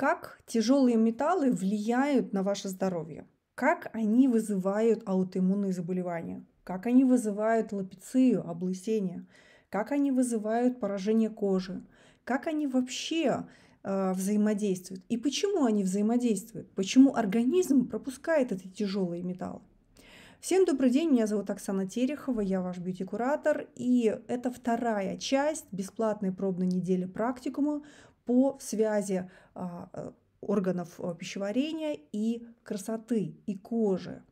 Как тяжелые металлы влияют на ваше здоровье? Как они вызывают аутоиммунные заболевания? Как они вызывают лапицию, облысение? Как они вызывают поражение кожи? Как они вообще э, взаимодействуют? И почему они взаимодействуют? Почему организм пропускает эти тяжелые металлы? Всем добрый день, меня зовут Оксана Терехова, я ваш бьюти-куратор, и это вторая часть бесплатной пробной недели практикума по связи а, э, органов э, пищеварения и красоты, и кожи.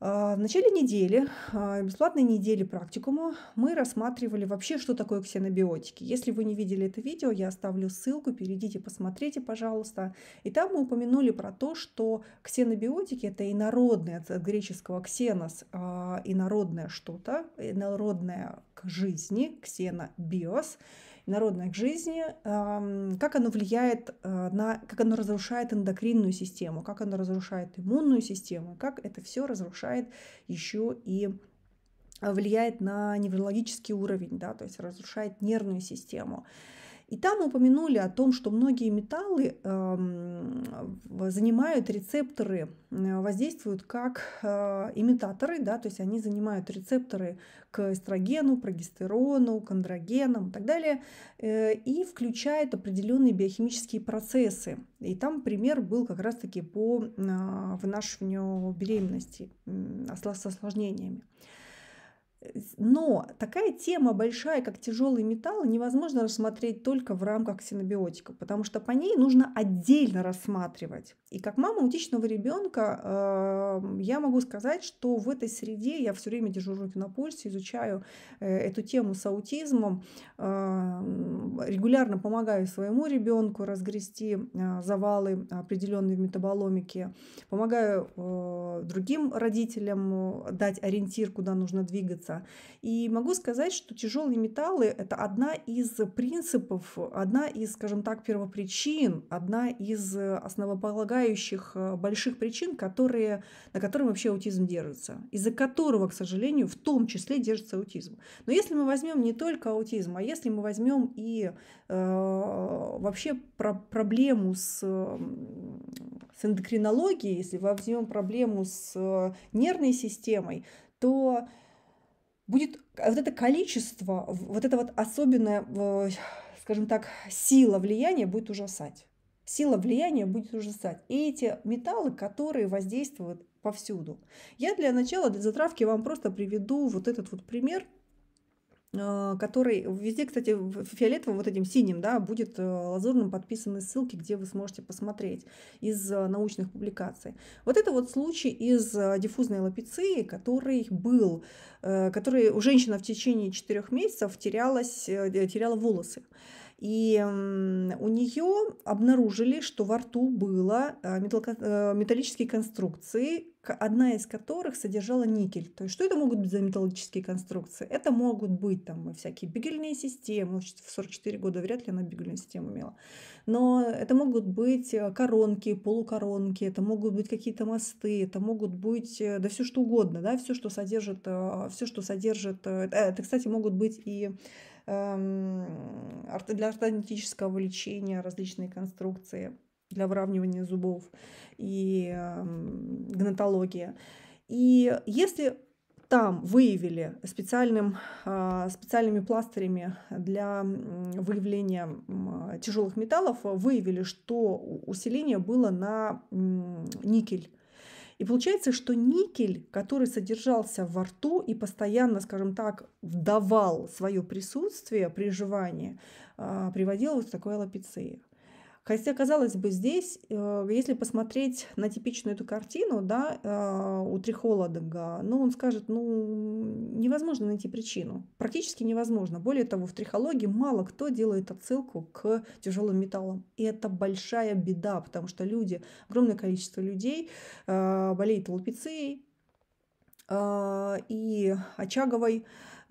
А, в начале недели, а, бесплатной недели практикума, мы рассматривали вообще, что такое ксенобиотики. Если вы не видели это видео, я оставлю ссылку, перейдите, посмотрите, пожалуйста. И там мы упомянули про то, что ксенобиотики – это инородное, от греческого ксенос, инородное что-то, инородное к жизни, ксенобиос – народной жизни, как оно влияет э, на, как оно разрушает эндокринную систему, как оно разрушает иммунную систему, как это все разрушает еще и э, влияет на неврологический уровень, да, то есть разрушает нервную систему. И там упомянули о том, что многие металлы эм, занимают рецепторы, э, воздействуют как э, имитаторы, да, то есть они занимают рецепторы к эстрогену, прогестерону, к андрогенам и так далее, э, и включают определенные биохимические процессы. И там пример был как раз-таки по вынашиванию беременности с осложнениями. Но такая тема большая, как тяжелые металлы, невозможно рассмотреть только в рамках синобиотика, потому что по ней нужно отдельно рассматривать. И как мама аутичного ребенка э, эм, я могу сказать, что в этой среде я все время держу руки на пульсе, изучаю э, эту тему с аутизмом, э, регулярно помогаю своему ребенку разгрести э, завалы определенные в метаболомике, помогаю э, другим родителям дать ориентир, куда нужно двигаться и могу сказать, что тяжелые металлы – это одна из принципов, одна из, скажем так, первопричин, одна из основополагающих э, больших причин, которые, на которых вообще аутизм держится, из-за которого, к сожалению, в том числе держится аутизм. Но если мы возьмем не только аутизм, а если мы возьмем и э, вообще про проблему с, с эндокринологией, если возьмем проблему с э, нервной системой, то будет вот это количество, вот это вот особенная, скажем так, сила влияния будет ужасать. Сила влияния будет ужасать. И эти металлы, которые воздействуют повсюду. Я для начала, для затравки вам просто приведу вот этот вот пример – Э, который везде, кстати, фиолетовым, вот этим синим, да, будет э, лазурным подписаны ссылки, где вы сможете посмотреть из э, научных публикаций. Вот это вот случай из диффузной лапиции, который был, который у женщины в течение 4 месяцев терялась, теряла волосы. И у нее обнаружили, что во рту было металлические конструкции одна из которых содержала никель. То есть что это могут быть за металлические конструкции? Это могут быть там всякие бигельные системы. В 44 года вряд ли она бигельную систему имела. Но это могут быть э, коронки, полукоронки, это могут быть какие-то мосты, это могут быть, э, да все что угодно, да, все, что содержит, э, все, что содержит, это, кстати, могут быть и эм, для ортодонтического лечения различные конструкции, для выравнивания зубов и эм, гнатология. И если там выявили специальным, а, специальными пластырями для выявления тяжелых металлов, выявили, что усиление было на никель. И получается, что никель, который содержался во рту и постоянно, скажем так, вдавал свое присутствие при жевании, а, приводил вот к такой аллопеции. Хотя, казалось бы, здесь, э, если посмотреть на типичную эту картину, да, э, у трихолога, ну, он скажет, ну, невозможно найти причину. Практически невозможно. Более того, в трихологии мало кто делает отсылку к тяжелым металлам. И это большая беда, потому что люди, огромное количество людей э, болеет лупицией, и очаговой,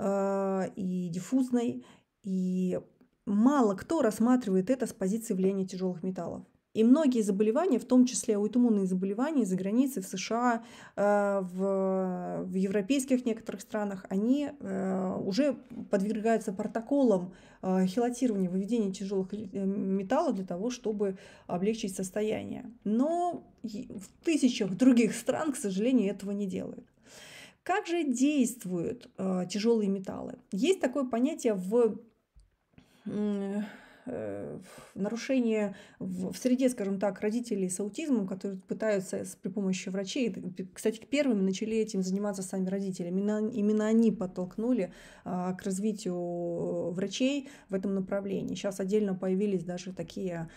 и диффузной, и мало кто рассматривает это с позиции влияния тяжелых металлов. И многие заболевания, в том числе аутоиммунные заболевания за границей, в США, э, в, в европейских некоторых странах, они э, уже подвергаются протоколам э, хилатирования, выведения тяжелых металлов для того, чтобы облегчить состояние. Но в тысячах других стран, к сожалению, этого не делают. Как же действуют тяжелые металлы? Есть такое понятие в Э, нарушение в, среде, скажем так, родителей с аутизмом, которые пытаются с, при помощи врачей, кстати, первыми начали этим заниматься сами родители. Именно, именно они подтолкнули а, к развитию врачей в этом направлении. Сейчас отдельно появились даже такие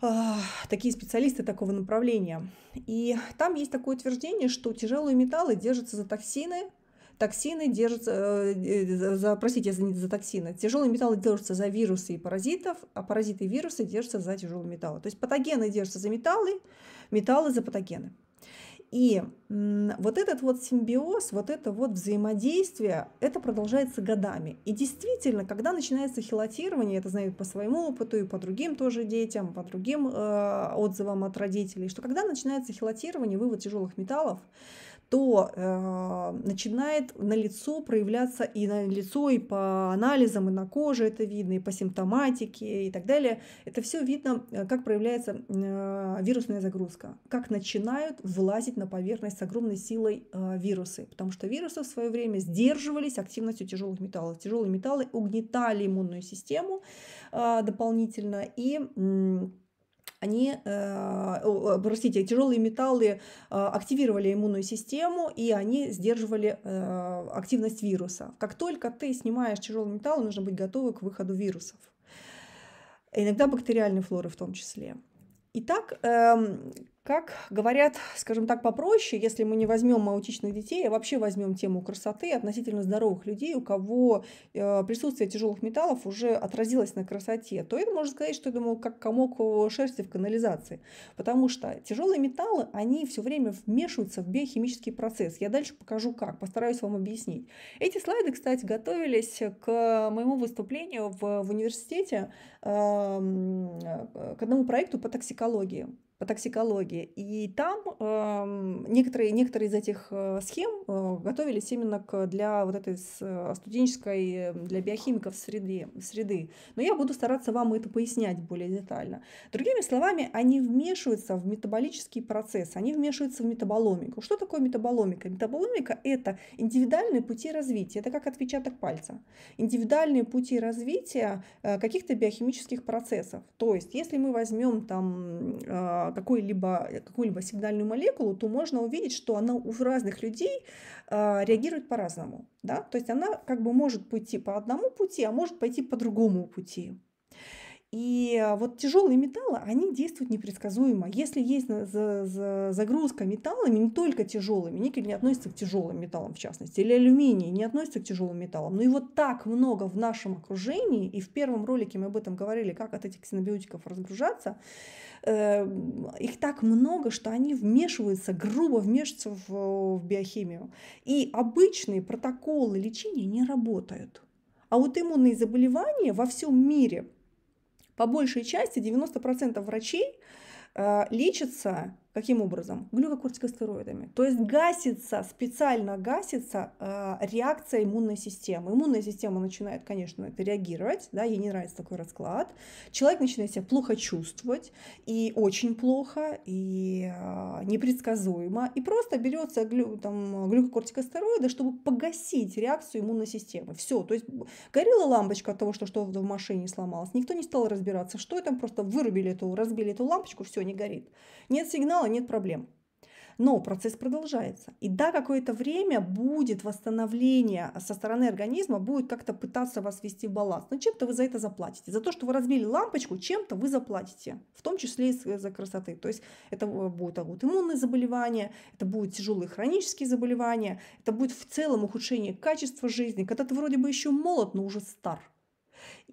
а, такие специалисты такого направления. И там есть такое утверждение, что тяжелые металлы держатся за токсины, Токсины держатся, э, э, за, простите, за, за токсины. Тяжелые металлы держатся за вирусы и паразитов, а паразиты и вирусы держатся за тяжелые металлы. То есть патогены держатся за металлы, металлы за патогены. И вот этот вот симбиоз, вот это вот взаимодействие, это продолжается годами. И действительно, когда начинается хелатирование, это знаю по своему опыту и по другим тоже детям, по другим э, отзывам от родителей, что когда начинается хелатирование, вывод тяжелых металлов, то э, начинает на лицо проявляться и на лицо, и по анализам, и на коже это видно, и по симптоматике, и так далее. Это все видно, э, как проявляется э, вирусная загрузка, как начинают влазить на поверхность с огромной силой э, вирусы, потому что вирусы в свое время сдерживались активностью тяжелых металлов. Тяжелые металлы угнетали иммунную систему э, дополнительно и э, они, э, простите, тяжелые металлы э, активировали иммунную систему, и они сдерживали э, активность вируса. Как только ты снимаешь тяжелые металлы, нужно быть готовым к выходу вирусов. Иногда бактериальной флоры в том числе. Итак, эм, как говорят, скажем так, попроще, если мы не возьмем аутичных детей, а вообще возьмем тему красоты относительно здоровых людей, у кого э, присутствие тяжелых металлов уже отразилось на красоте, то это можно сказать, что я думаю, как комок шерсти в канализации. Потому что тяжелые металлы, они все время вмешиваются в биохимический процесс. Я дальше покажу как, постараюсь вам объяснить. Эти слайды, кстати, готовились к моему выступлению в, в университете, эм, к одному проекту по токсикологии по токсикологии. И там э, некоторые, некоторые из этих э, схем э, готовились именно к, для вот этой э, студенческой, эм, для биохимиков среды, среды. Но я буду стараться вам это пояснять более детально. Другими словами, они вмешиваются в метаболический процесс, они вмешиваются в метаболомику. Что такое метаболомика? Метаболомика – это индивидуальные пути развития, это как отпечаток пальца. Индивидуальные пути развития э, каких-то биохимических процессов. То есть, если мы возьмем там какую-либо э, какую сигнальную молекулу, то можно увидеть, что она у разных людей э, реагирует по-разному. Да? То есть она как бы может пойти по одному пути, а может пойти по другому пути. И э, вот тяжелые металлы, они действуют непредсказуемо. Если есть загрузка металлами, не только тяжелыми, никель не относится к тяжелым металлам в частности, или алюминий не относится к тяжелым металлам, но ну его так много в нашем окружении, и в первом ролике мы об этом говорили, как от этих ксенобиотиков разгружаться, Эм, их так много, что они вмешиваются, грубо вмешиваются в, в биохимию. И обычные протоколы лечения не работают. А вот иммунные заболевания во всем мире, по большей части 90% врачей э, лечатся Каким образом? Глюкокортикостероидами. То есть гасится, специально гасится э, реакция иммунной системы. Иммунная система начинает, конечно, на это реагировать, да, ей не нравится такой расклад. Человек начинает себя плохо чувствовать, и очень плохо, и э, непредсказуемо, и просто берется глю, там, глюкокортикостероиды, чтобы погасить реакцию иммунной системы. Все, то есть горела лампочка от того, что что-то в машине сломалось, никто не стал разбираться, что это, просто вырубили эту, разбили эту лампочку, все, не горит. Нет сигнала, сигнала, нет проблем. Но процесс продолжается. И да, какое-то время будет восстановление со стороны организма, будет как-то пытаться вас вести в баланс. Но чем-то вы за это заплатите. За то, что вы разбили лампочку, чем-то вы заплатите. В том числе и э, за красоты. То есть это э, будут аутоиммунные заболевания, это будут тяжелые хронические заболевания, это будет в целом ухудшение качества жизни, когда ты вроде бы еще молод, но уже стар.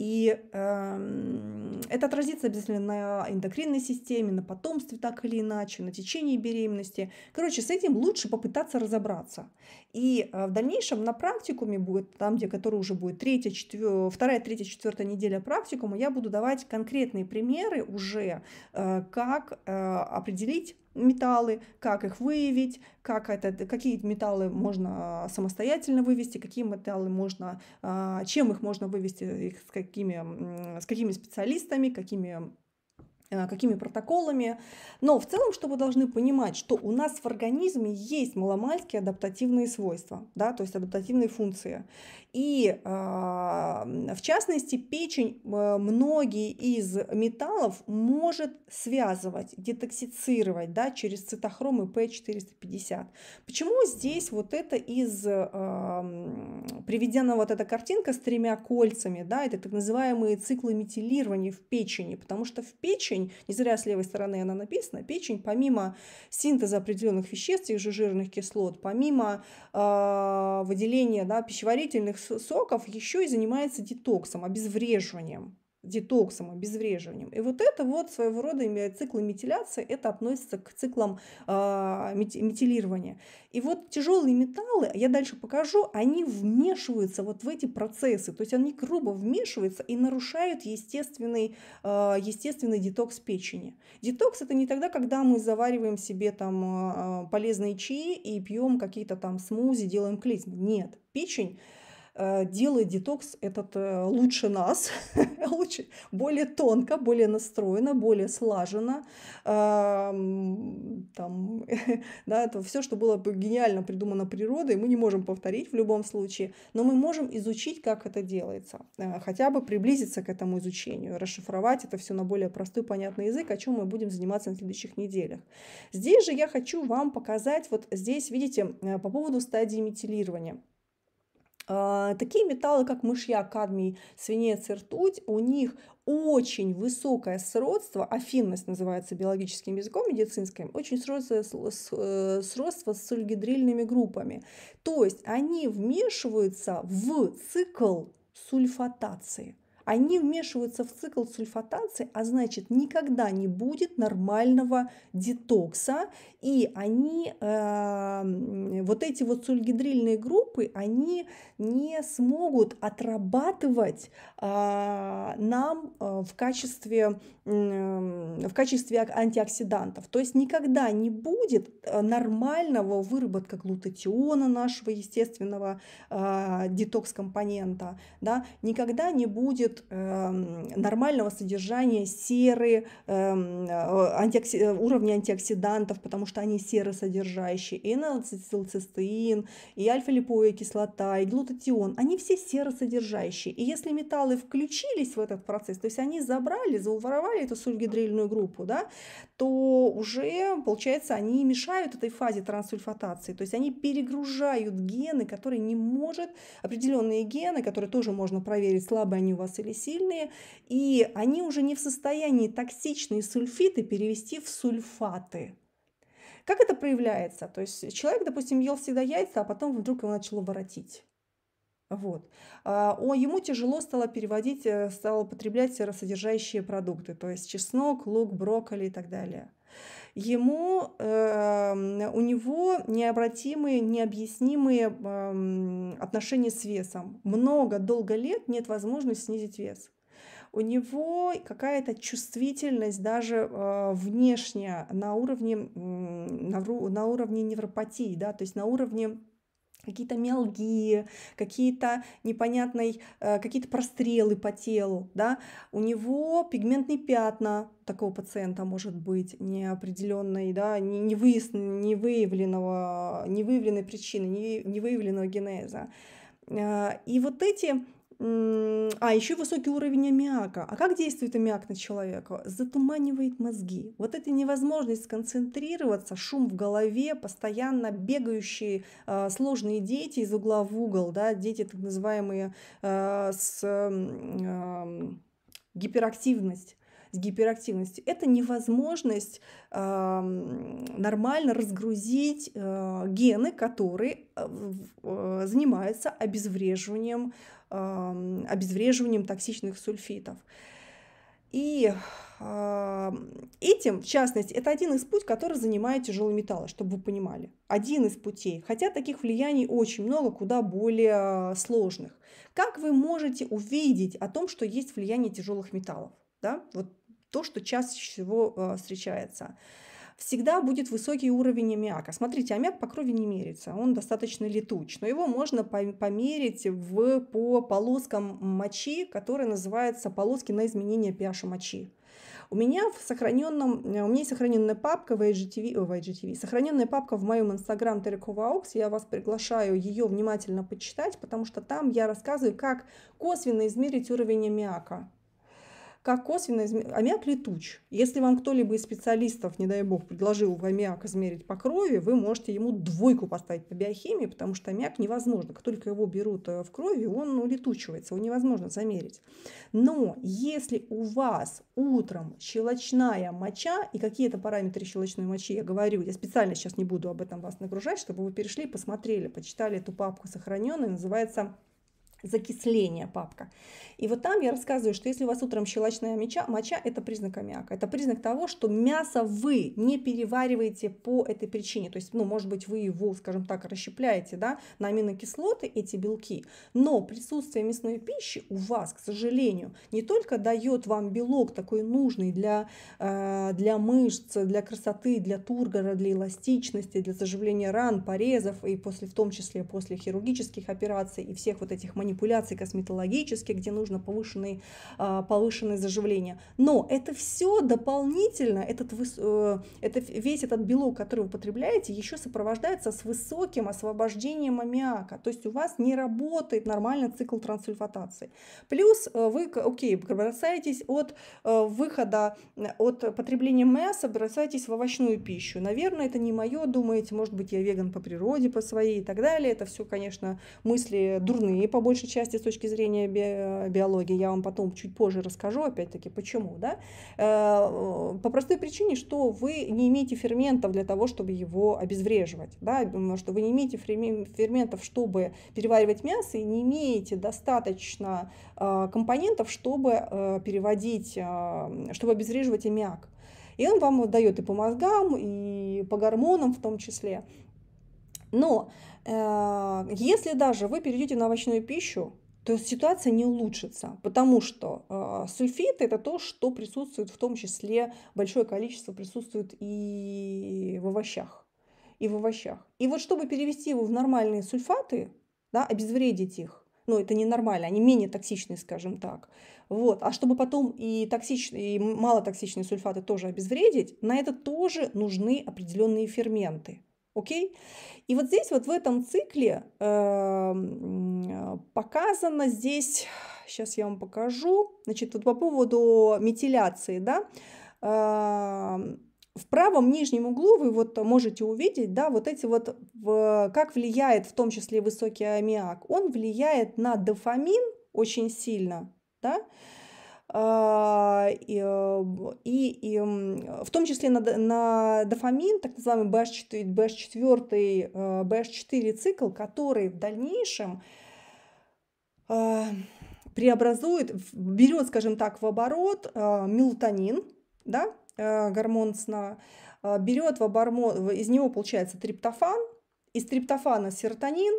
И э, это отразится обязательно на эндокринной системе, на потомстве так или иначе, на течении беременности. Короче, с этим лучше попытаться разобраться. И э, в дальнейшем на практикуме будет, там, где который уже будет третья, четвер... вторая, третья, четвертая неделя практикума, я буду давать конкретные примеры уже, э, как э, определить металлы, как их выявить, как это, какие металлы можно а, самостоятельно вывести, какие металлы можно, а, чем их можно вывести, их с, какими, с какими специалистами, какими а, какими протоколами. Но в целом, чтобы должны понимать, что у нас в организме есть маломальские адаптативные свойства, да, то есть адаптативные функции. И а, в частности, печень э, многие из металлов может связывать, детоксицировать да, через цитохромы и P450. Почему здесь вот это из а, приведена вот эта картинка с тремя кольцами, да, это так называемые циклы метилирования в печени, потому что в печень, не зря с левой стороны она написана, печень помимо синтеза определенных веществ, их же жирных кислот, помимо а, выделения да, пищеварительных соков еще и занимается детоксом, обезвреживанием детоксом, обезвреживанием. И вот это вот своего рода циклы метиляции, это относится к циклам э, метилирования. И вот тяжелые металлы, я дальше покажу, они вмешиваются вот в эти процессы, то есть они грубо вмешиваются и нарушают естественный, э, естественный детокс печени. Детокс это не тогда, когда мы завариваем себе там э, полезные чаи и пьем какие-то там смузи, делаем клизмы. Нет, печень Э, делает детокс этот э, лучше нас, лучше, более тонко, более настроено, более слаженно. Эм, там, да, это все, что было гениально придумано природой, мы не можем повторить в любом случае, но мы можем изучить, как это делается, э, хотя бы приблизиться к этому изучению, расшифровать это все на более простой, понятный язык, о чем мы будем заниматься на следующих неделях. Здесь же я хочу вам показать, вот здесь, видите, по поводу стадии метилирования. А, такие металлы, как мышьяк, кадмий, свинец и ртуть, у них очень высокое сродство, афинность называется биологическим языком медицинским, очень сродство, э, сродство с сульгидрильными группами. То есть они вмешиваются в цикл сульфатации. Они вмешиваются в цикл сульфатации, а значит никогда не будет нормального детокса. И они, э, вот эти вот сульгидрильные группы, они не смогут отрабатывать э, нам э, в, качестве, э, в качестве антиоксидантов. То есть никогда не будет э, нормального выработка глутатиона нашего естественного э, детокс-компонента. Да? Никогда не будет будет эм, нормального содержания серы, эм, э, антиокси... Э, уровня антиоксидантов, потому что они серосодержащие, и нацицилцистеин, и альфа-липоевая кислота, и глутатион, они все серосодержащие. И если металлы включились в этот процесс, то есть они забрали, зауворовали эту сульгидрильную группу, да, то уже, получается, они мешают этой фазе трансульфатации, то есть они перегружают гены, которые не может, определенные гены, которые тоже можно проверить, слабые они у вас или сильные, и они уже не в состоянии токсичные сульфиты перевести в сульфаты. Как это проявляется? То есть человек, допустим, ел всегда яйца, а потом вдруг его начало воротить. Вот. А, о, ему тяжело стало переводить, э, стало употреблять содержащие продукты, то есть чеснок, лук, брокколи и так далее ему, э, у него необратимые, необъяснимые э, отношения с весом. Много, долго лет нет возможности снизить вес у него какая-то чувствительность даже э, внешняя на уровне, э, на, на уровне невропатии, да, то есть на уровне какие-то миалгии, какие-то непонятные, э, какие-то прострелы по телу, да, у него пигментные пятна такого пациента может быть неопределенной, да, не, не, выяс... не выявленного, не выявленной причины, не, не выявленного генеза. Э, и вот эти а еще высокий уровень аммиака. А как действует аммиак на человека? Затуманивает мозги. Вот эта невозможность сконцентрироваться, шум в голове, постоянно бегающие э, сложные дети из угла в угол, да, дети так называемые э, с э, гиперактивность с гиперактивностью. Это невозможность э, нормально разгрузить э, гены, которые Э, э, занимается обезвреживанием, эм, обезвреживанием токсичных сульфитов. И эм, этим, в частности, это один из путей, который занимает тяжелые металлы, чтобы вы понимали. Один из путей. Хотя таких влияний очень много, куда более э, сложных. Как вы можете увидеть о том, что есть влияние тяжелых металлов? Да? Вот то, что чаще всего встречается всегда будет высокий уровень аммиака. Смотрите, аммиак по крови не мерится, он достаточно летуч, но его можно померить в, по полоскам мочи, которые называются полоски на изменение pH мочи. У меня в сохраненном, э, у меня есть сохраненная папка в IGTV, э, в IGTV, сохраненная папка в моем инстаграм Терекова Аукс, я вас приглашаю ее внимательно почитать, потому что там я рассказываю, как косвенно измерить уровень аммиака как косвенно изм... аммиак летуч. Если вам кто-либо из специалистов, не дай бог, предложил аммиак измерить по крови, вы можете ему двойку поставить по биохимии, потому что аммиак невозможно. Как только его берут э, в крови, он улетучивается, ну, его невозможно замерить. Но если у вас утром щелочная моча и какие-то параметры щелочной мочи, я говорю, я специально сейчас не буду об этом вас нагружать, чтобы вы перешли, посмотрели, почитали эту папку сохраненную, называется закисление папка. И вот там я рассказываю, что если у вас утром щелочная моча, моча это признак аммиака. Это признак того, что мясо вы не перевариваете по этой причине. То есть, ну, может быть, вы его, скажем так, расщепляете, да, на аминокислоты, эти белки. Но присутствие мясной пищи у вас, к сожалению, не только дает вам белок такой нужный для, э, для мышц, для красоты, для тургора, для эластичности, для заживления ран, порезов и после, в том числе после хирургических операций и всех вот этих манипуляций, манипуляции косметологические, где нужно повышенные, а, повышенное заживление. Но это все дополнительно, этот, э, это, весь этот белок, который вы потребляете, еще сопровождается с высоким освобождением аммиака. То есть у вас не работает нормально цикл трансульфатации. Плюс э, вы, окей, бросаетесь от э, выхода, от потребления мяса, бросаетесь в овощную пищу. Наверное, это не мое, думаете, может быть, я веган по природе, по своей и так далее. Это все, конечно, мысли дурные по большей большей части с точки зрения э, биологии. Я вам потом чуть позже расскажу, опять-таки, почему. Да? Э, э, по простой причине, что вы не имеете ферментов для того, чтобы его обезвреживать. Да? Что вы не имеете ферментов, чтобы переваривать мясо, и не имеете достаточно компонентов, чтобы переводить, чтобы обезвреживать аммиак. И он вам дает и по мозгам, и по гормонам в том числе. Но Э, если даже вы перейдете на овощную пищу, то ситуация не улучшится, потому что э, сульфиты это то, что присутствует в том числе, большое количество присутствует и в овощах. И в овощах. И вот чтобы перевести его в нормальные сульфаты, да, обезвредить их, ну это не нормально, они менее токсичные, скажем так. Вот. А чтобы потом и, токсичные, и малотоксичные сульфаты тоже обезвредить, на это тоже нужны определенные ферменты. Окей? И вот здесь, вот в этом цикле эм, э, показано здесь, сейчас я вам покажу, значит, вот по поводу метиляции, да, эм, в правом нижнем углу вы вот можете увидеть, да, вот эти вот, как влияет в том числе высокий аммиак, он влияет на дофамин очень сильно, да, а, э, и, и в том числе на, на дофамин, так называемый BH4, BH4, BH4 цикл, который в дальнейшем а, преобразует, берет, скажем так, в оборот а, мелатонин, да, гормон сна, берет в оборот, из него получается триптофан, из триптофана серотонин,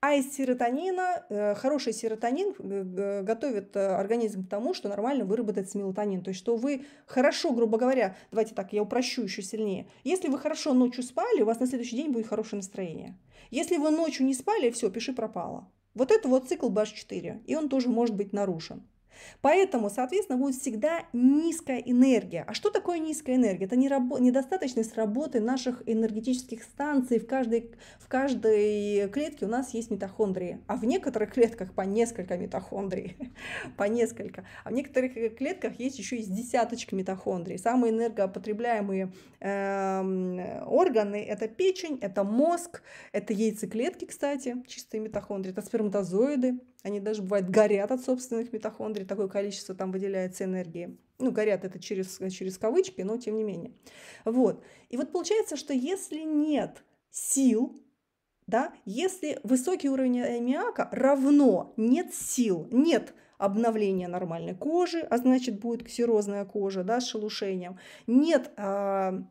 а из серотонина, э, хороший серотонин э, готовит э, организм к тому, что нормально выработается мелатонин. То есть, что вы хорошо, грубо говоря, давайте так, я упрощу еще сильнее. Если вы хорошо ночью спали, у вас на следующий день будет хорошее настроение. Если вы ночью не спали, все, пиши пропало. Вот это вот цикл BH4, и он тоже может быть нарушен. Поэтому, соответственно, будет всегда низкая энергия. А что такое низкая энергия? Это недостаточность работы наших энергетических станций. В каждой, в каждой клетке у нас есть митохондрии, а в некоторых клетках по несколько митохондрий, по несколько. А в некоторых клетках есть еще и с десяточка митохондрий. Самые энергопотребляемые эм, органы – это печень, это мозг, это яйцеклетки, кстати, чистые митохондрии, это сперматозоиды, они даже, бывают горят от собственных митохондрий, такое количество там выделяется энергии. Ну, горят это через, через кавычки, но тем не менее. Вот. И вот получается, что если нет сил, да, если высокий уровень аммиака равно нет сил, нет обновления нормальной кожи, а значит будет ксерозная кожа да, с шелушением, нет а,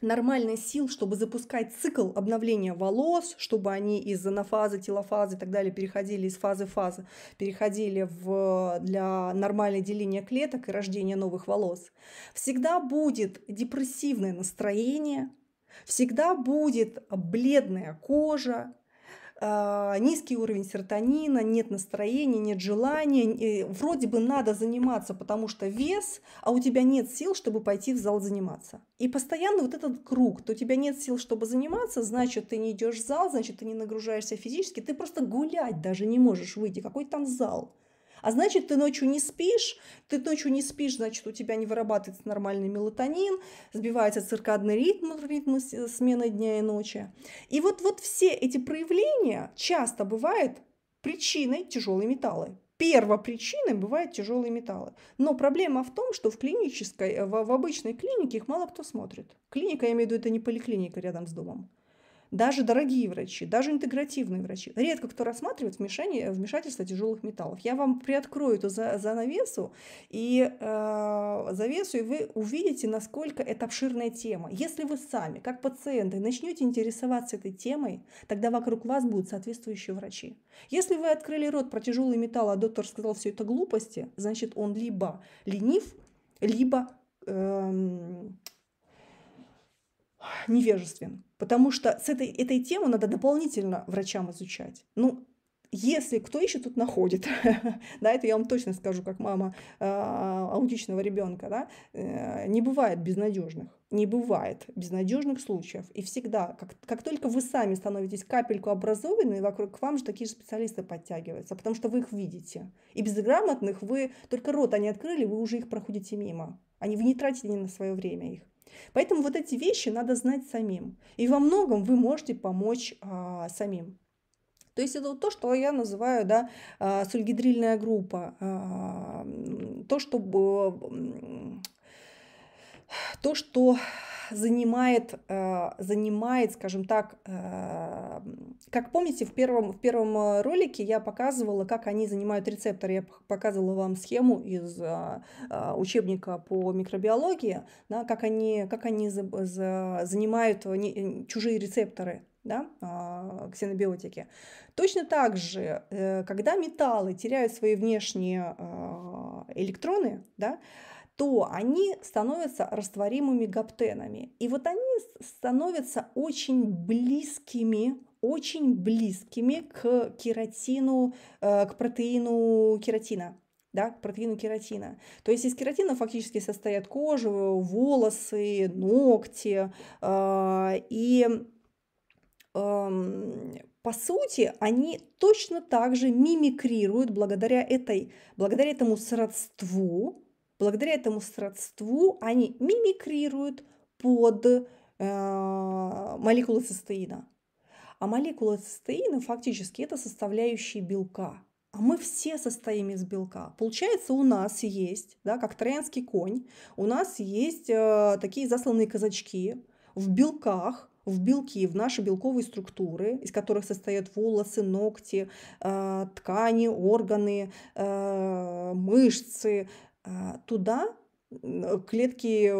нормально сил, чтобы запускать цикл обновления волос, чтобы они из анафазы, телофазы и так далее переходили из фазы в фазы, переходили в, для нормального деления клеток и рождения новых волос. Всегда будет депрессивное настроение, всегда будет бледная кожа, а, низкий уровень серотонина, нет настроения, нет желания, вроде бы надо заниматься, потому что вес, а у тебя нет сил, чтобы пойти в зал заниматься. И постоянно вот этот круг, то у тебя нет сил, чтобы заниматься, значит, ты не идешь в зал, значит, ты не нагружаешься физически, ты просто гулять даже не можешь выйти, какой там зал. А значит, ты ночью не спишь, ты ночью не спишь, значит, у тебя не вырабатывается нормальный мелатонин, сбивается циркадный ритм, ритм смены дня и ночи. И вот, вот все эти проявления часто бывают причиной тяжелые металлы. Первопричиной бывают тяжелые металлы. Но проблема в том, что в клинической, э, в, в обычной клинике их мало кто смотрит. Клиника, я имею в виду, это не поликлиника рядом с домом даже дорогие врачи, даже интегративные врачи, редко кто рассматривает вмешание, э, вмешательство тяжелых металлов. Я вам приоткрою эту за занавесу и э, завесу, и вы увидите, насколько это обширная тема. Если вы сами, как пациенты, начнете интересоваться этой темой, тогда вокруг вас будут соответствующие врачи. Если вы открыли рот про тяжелые металлы, а доктор сказал все это глупости, значит он либо ленив, либо э, невежествен. Потому что с этой, этой темы надо дополнительно врачам изучать. Ну, если кто еще тут находит. да, это я вам точно скажу, как мама э, аутичного ребенка. Да? Э, не бывает безнадежных. Не бывает безнадежных случаев. И всегда, как, как только вы сами становитесь капельку образованными, вокруг к вам же такие же специалисты подтягиваются, потому что вы их видите. И безграмотных вы только рот они открыли, вы уже их проходите мимо. Они, вы не тратите на свое время их. Поэтому вот эти вещи надо знать самим. И во многом вы можете помочь а, самим. То есть это вот то, что я называю да, а, сульгидрильная группа. А, то, что, то, что занимает, э, занимает, скажем так, э, как помните, в первом, в первом э, ролике я показывала, как они занимают рецептор, Я показывала вам схему из учебника по микробиологии, да, как они, как они за, за, занимают чужие рецепторы да, ксенобиотики. Точно так же, когда металлы теряют свои внешние электроны, да, то они становятся растворимыми гаптенами. И вот они становятся очень близкими очень близкими к кератину, э, к протеину кератина да, к протеину кератина. То есть из кератина фактически состоят кожа, волосы, ногти. Э, и эм, по сути, они точно так же мимикрируют благодаря, этой, благодаря этому сродству Благодаря этому сродству они мимикрируют под э, молекулы цистеина. А молекулы цистеина фактически это составляющие белка. А мы все состоим из белка. Получается, у нас есть, да, как троянский конь, у нас есть э, такие засланные казачки в белках, в белки, в наши белковые структуры, из которых состоят волосы, ногти, э, ткани, органы, э, мышцы, а, туда э, клетки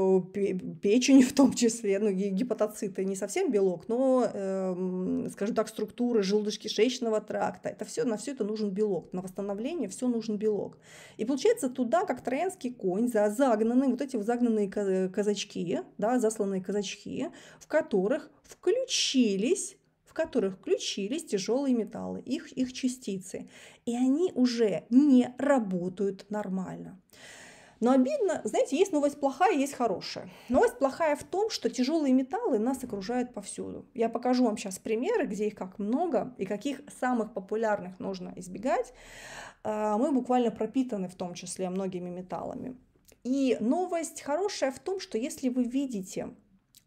печени в том числе, ну, гепатоциты, не совсем белок, но, э, скажем так, структуры желудочно-кишечного тракта, это все, на все это нужен белок, на восстановление все нужен белок. И получается туда, как троянский конь, за загнанные, вот эти загнанные казачки, да, засланные казачки, в которых включились которых включились тяжелые металлы, их, их частицы, и они уже не работают нормально. Но обидно, знаете, есть новость плохая, есть хорошая. Новость плохая в том, что тяжелые металлы нас окружают повсюду. Я покажу вам сейчас примеры, где их как много и каких самых популярных нужно избегать. А, мы буквально пропитаны в том числе многими металлами. И новость хорошая в том, что если вы видите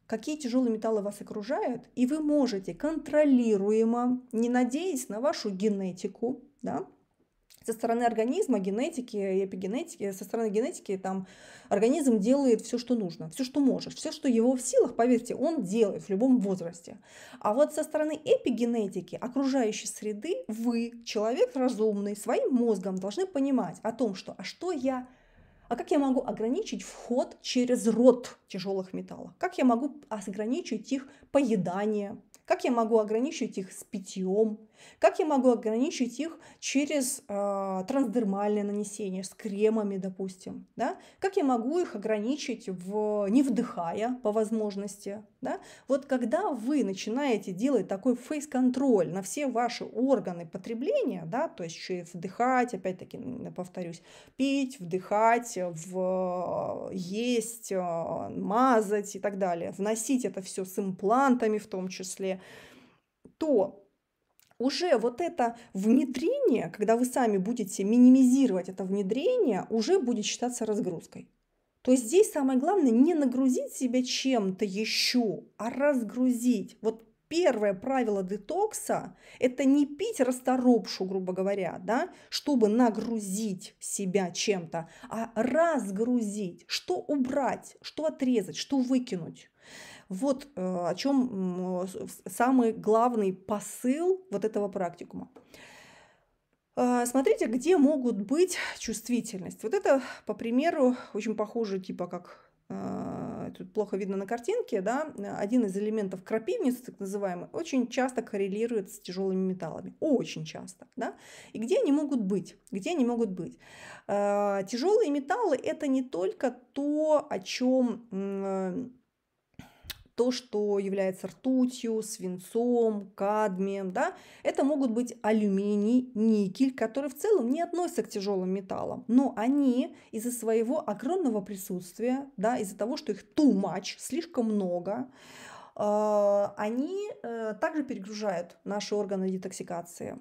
какие тяжелые металлы вас окружают, и вы можете контролируемо, не надеясь на вашу генетику, да, со стороны организма, генетики, эпигенетики, со стороны генетики там организм делает все, что нужно, все, что может, все, что его в силах, поверьте, он делает в любом возрасте. А вот со стороны эпигенетики, окружающей среды, вы, человек разумный, своим мозгом должны понимать о том, что «а что я а как я могу ограничить вход через рот тяжелых металлов? Как я могу ограничить их поедание? Как я могу ограничить их с питьем? Как я могу ограничить их через э, а, трансдермальное нанесение с кремами, допустим? Да? Как я могу их ограничить, в, не вдыхая по возможности? Да? Вот когда вы начинаете делать такой фейс-контроль на все ваши органы потребления, да, то есть через вдыхать, опять-таки повторюсь, пить, вдыхать, в, а, есть, а, мазать и так далее, вносить это все с имплантами в том числе, то уже вот это внедрение, когда вы сами будете минимизировать это внедрение, уже будет считаться разгрузкой. То есть здесь самое главное не нагрузить себя чем-то еще, а разгрузить. Вот первое правило детокса – это не пить расторопшу, грубо говоря, да, чтобы нагрузить себя чем-то, а разгрузить, что убрать, что отрезать, что выкинуть. Вот э, о чем э, самый главный посыл вот этого практикума. Э, смотрите, где могут быть чувствительность. Вот это, по примеру, очень похоже, типа как тут плохо видно на картинке, да, один из элементов крапивницы, так называемый, очень часто коррелирует с тяжелыми металлами. Очень часто. Да? И где они могут быть? Где они могут быть? Тяжелые металлы – это не только то, о чем то, что является ртутью, свинцом, кадмием, да, это могут быть алюминий, никель, которые в целом не относятся к тяжелым металлам, но они из-за своего огромного присутствия, да, из-за того, что их too much, слишком много, э, они э, также перегружают наши органы детоксикации.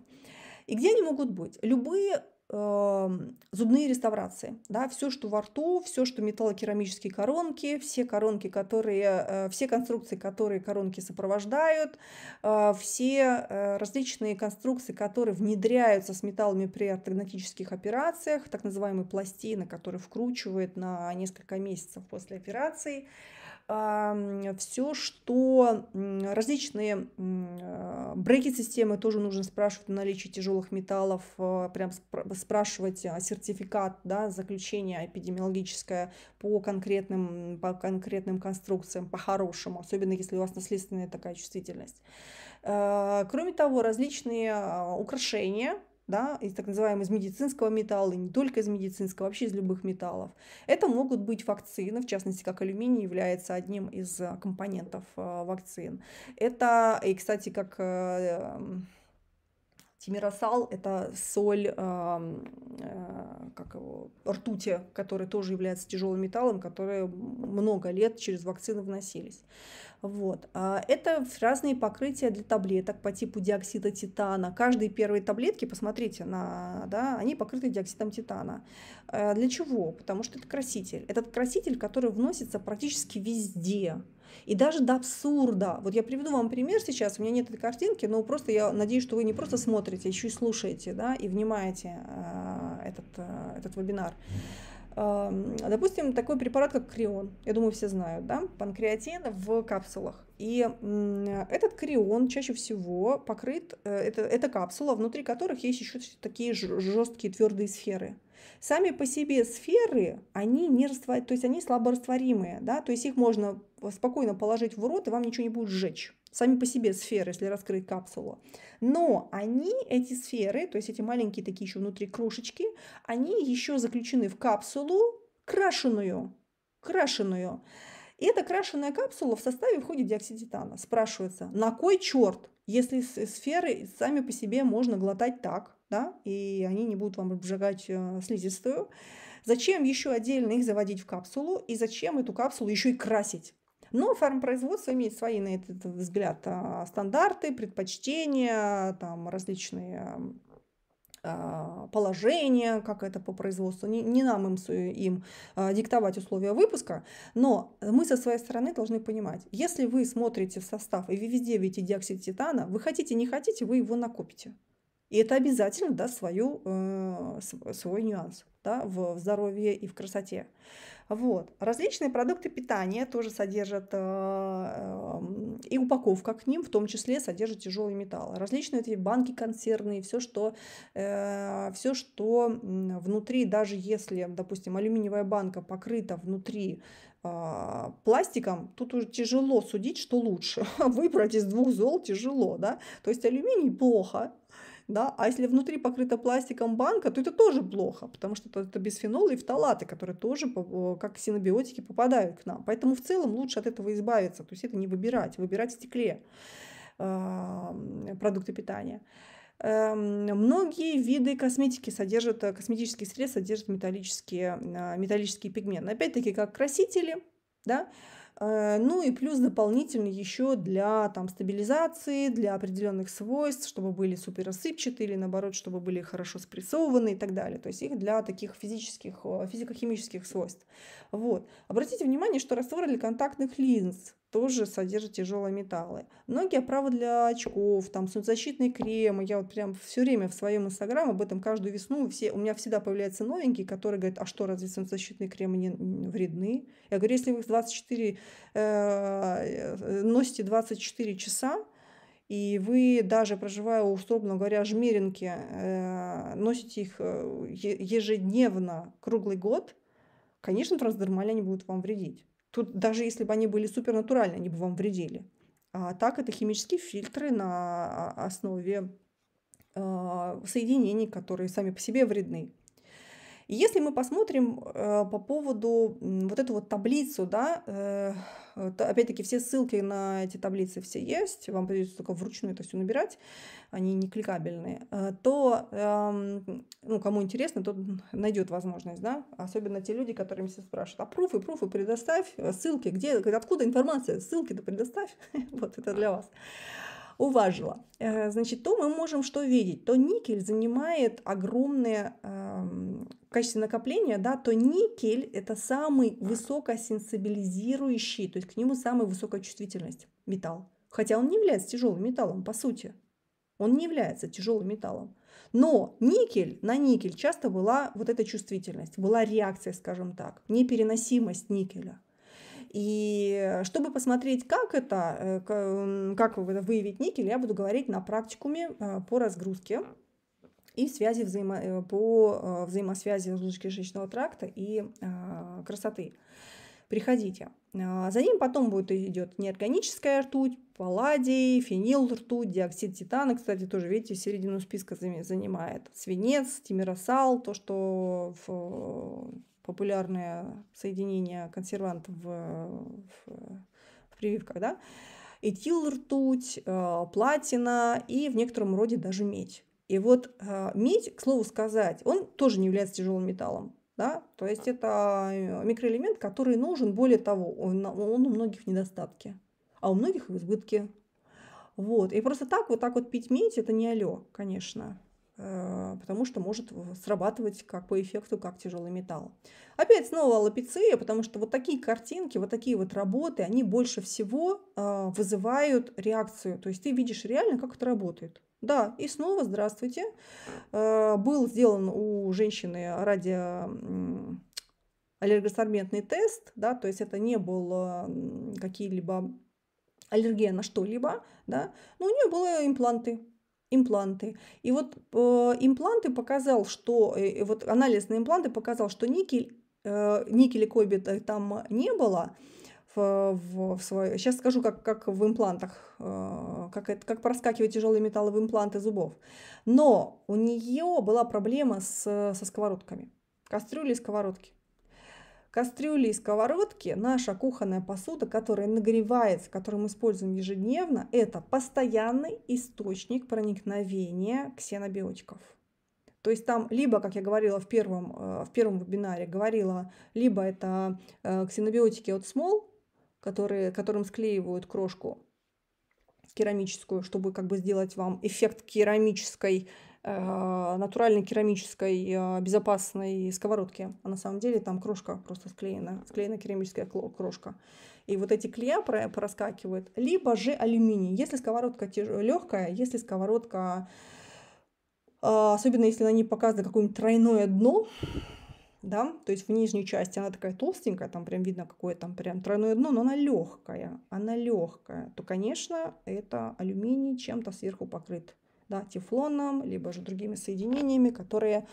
И где они могут быть? Любые Эм, зубные реставрации, да, все, что во рту, все, что металлокерамические коронки, все коронки, которые, э, все конструкции, которые коронки сопровождают, э, все э, различные конструкции, которые внедряются с металлами при ортогнатических операциях, так называемые пластины, которые вкручивают на несколько месяцев после операции, все, что различные а, брекет-системы тоже нужно спрашивать на наличие тяжелых металлов, а, прям спрашивать а, сертификат, да, заключение эпидемиологическое по конкретным, по конкретным конструкциям, по-хорошему, особенно если у вас наследственная такая чувствительность. Кроме того, различные украшения, да, из так называемого из медицинского металла, не только из медицинского, вообще из любых металлов. Это могут быть вакцины, в частности, как алюминий является одним из э, компонентов э, вакцин. Это, и, кстати, как эм, Тимиросал – это соль, эм, э, как его, ртути, которая тоже является тяжелым металлом, которые много лет через вакцины вносились. Вот. А это разные покрытия для таблеток по типу диоксида титана. Каждые первые таблетки, посмотрите, на, да, они покрыты диоксидом титана. А для чего? Потому что это краситель. Этот краситель, который вносится практически везде. И даже до абсурда. Вот я приведу вам пример сейчас. У меня нет этой картинки, но просто я надеюсь, что вы не просто смотрите, а еще и слушаете, да, и внимаете э, этот, э, этот вебинар. Допустим, такой препарат, как крион, я думаю, все знают, да, панкреатин в капсулах. И этот крион чаще всего покрыт, э, это, это капсула, внутри которых есть еще такие жесткие твердые сферы. Сами по себе сферы, они не раствор... то есть они слаборастворимые, да, то есть их можно спокойно положить в рот, и вам ничего не будет сжечь сами по себе сферы, если раскрыть капсулу. Но они, эти сферы, то есть эти маленькие такие еще внутри крошечки, они еще заключены в капсулу крашеную, крашеную. И эта крашеная капсула в составе входит диоксид титана. Спрашивается, на кой черт, если э, сферы сами по себе можно глотать так, да, и они не будут вам обжигать э, слизистую, зачем еще отдельно их заводить в капсулу, и зачем эту капсулу еще и красить? Но фармпроизводство имеет свои на этот взгляд а, стандарты, предпочтения, там различные а, положения, как это по производству. Не, не нам им, им а, диктовать условия выпуска, но мы со своей стороны должны понимать, если вы смотрите в состав и везде видите диоксид титана, вы хотите, не хотите, вы его накопите. И это обязательно даст свою, э, свой нюанс да, в здоровье и в красоте. Вот. Различные продукты питания тоже содержат, э, э и упаковка к ним в том числе содержит тяжелые металлы. Различные эти банки консервные, все что, э, все, что внутри, даже если, допустим, алюминиевая банка покрыта внутри э, пластиком, тут уже тяжело судить, что лучше. Выбрать из двух зол тяжело, да. То есть алюминий плохо, да? А если внутри покрыта пластиком банка, то это тоже плохо, потому что это, это бисфенолы и фталаты, которые тоже как синобиотики попадают к нам. Поэтому в целом лучше от этого избавиться. То есть это не выбирать, выбирать в стекле а, продукты питания. Эм, многие виды косметики содержат, э, косметические средства содержат металлические, э, металлические пигменты, Опять-таки, как красители, да, Э, ну и плюс дополнительно еще для там, стабилизации, для определенных свойств, чтобы были супер рассыпчатые или наоборот, чтобы были хорошо спрессованы и так далее. То есть их для таких физических, э, физико-химических свойств. Вот. Обратите внимание, что раствор для контактных линз тоже содержит тяжелые металлы. Многие оправы для очков, там солнцезащитные кремы. Я вот прям все время в своем инстаграм об этом каждую весну. Все, у меня всегда появляются новенькие, которые говорят, а что, разве солнцезащитные кремы не вредны? Я говорю, если вы 24, э, э, носите 24 часа, и вы даже проживая, условно говоря, жмеринки, э, носите их э, ежедневно, круглый год, конечно, трансдермали они будут вам вредить. Тут даже если бы они были супернатуральны, они бы вам вредили. А так это химические фильтры на а, основе а, соединений, которые сами по себе вредны. И если мы посмотрим э, по поводу вот эту вот таблицу, да, э, э опять-таки все ссылки на эти таблицы все есть, вам придется только вручную это все набирать, они не кликабельные, э, то, э, ну, кому интересно, тот найдет возможность, да, особенно те люди, которые все спрашивают, а пруфы, пруфы предоставь, э, ссылки, где, откуда информация, ссылки-то предоставь, вот это для вас уважила, э, значит, то мы можем что видеть? То никель занимает огромное в эм, качестве накопления, да, то никель – это самый высокосенсибилизирующий, то есть к нему самая высокая чувствительность металл. Хотя он не является тяжелым металлом, по сути. Он не является тяжелым металлом. Но никель, на никель часто была вот эта чувствительность, была реакция, скажем так, непереносимость никеля. И э, чтобы посмотреть, как это, э, как э, выявить никель, я буду говорить на практикуме по разгрузке и связи взаимо, по взаимосвязи желудочно-кишечного тракта и красоты. Приходите. А, за ним потом будет идет неорганическая ртуть, палладий, фенил ртуть, диоксид титана, кстати, тоже, видите, середину списка занимает. Свинец, тимиросал, то, что в популярное соединение консервантов в, в, в прививках, да, этил ртуть, э, платина и в некотором роде даже медь. И вот э, медь, к слову сказать, он тоже не является тяжелым металлом. Да? То есть это э, микроэлемент, который нужен, более того, он, он у многих в недостатке, а у многих в избытке. Вот. И просто так вот так вот пить медь, это не алё, конечно. Э, потому что может срабатывать как по эффекту, как тяжелый металл. Опять снова лапицея, потому что вот такие картинки, вот такие вот работы, они больше всего э, вызывают реакцию. То есть ты видишь реально, как это работает. Да, и снова здравствуйте. Э, был сделан у женщины ради аллергосорбентный тест, да, то есть это не был какие-либо аллергия на что-либо, да, но у нее были импланты, импланты. И вот э, импланты показал, что э, э, вот анализ на импланты показал, что никель, э, никель и кобита там не было. В, в, в свой... Сейчас скажу, как, как в имплантах, э, как, это, как проскакивают тяжелые металлы в импланты зубов. Но у нее была проблема с, со сковородками. Кастрюли и сковородки. Кастрюли и сковородки, наша кухонная посуда, которая нагревается, которую мы используем ежедневно, это постоянный источник проникновения ксенобиотиков. То есть там либо, как я говорила в первом, э, в первом вебинаре, говорила, либо это э, ксенобиотики от смол, которые, которым склеивают крошку керамическую, чтобы как бы сделать вам эффект керамической Э, натуральной керамической э, безопасной сковородки. А на самом деле там крошка просто склеена, склеена керамическая крошка. И вот эти клея проскакивают. Либо же алюминий. Если сковородка легкая, если сковородка, а, особенно если на ней показано какое-нибудь тройное дно, да, то есть в нижней части она такая толстенькая, там прям видно какое там прям тройное дно, но она легкая, она легкая, то, конечно, это алюминий чем-то сверху покрыт да, тефлоном, либо же другими соединениями, которые,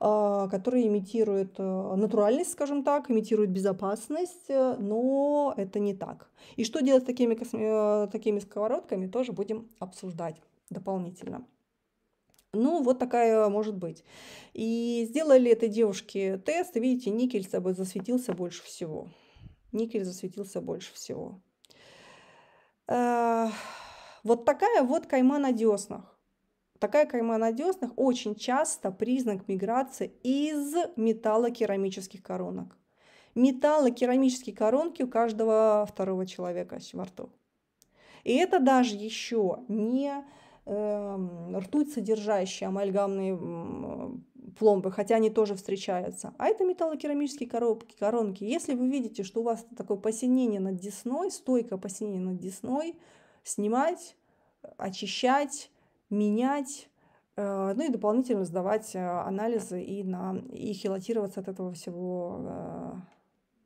а, которые имитируют э, натуральность, скажем так, имитируют безопасность, э, но это не так. И что делать с такими, э, такими сковородками, тоже будем обсуждать дополнительно. Ну, вот такая может быть. И сделали этой девушке тест. Видите, никель собой засветился больше всего. Никель засветился больше всего. Вот такая вот кайма на деснах. Такая кайма на деснах очень часто признак миграции из металлокерамических коронок. Металлокерамические коронки у каждого второго человека во рту. И это даже еще не э, ртуть, содержащие амальгамные пломбы, хотя они тоже встречаются. А это металлокерамические коробки, коронки. Если вы видите, что у вас такое посинение над десной, стойкое посинение над десной, снимать, очищать, менять, э, ну и дополнительно сдавать э, анализы и, на, и хилотироваться от этого всего э,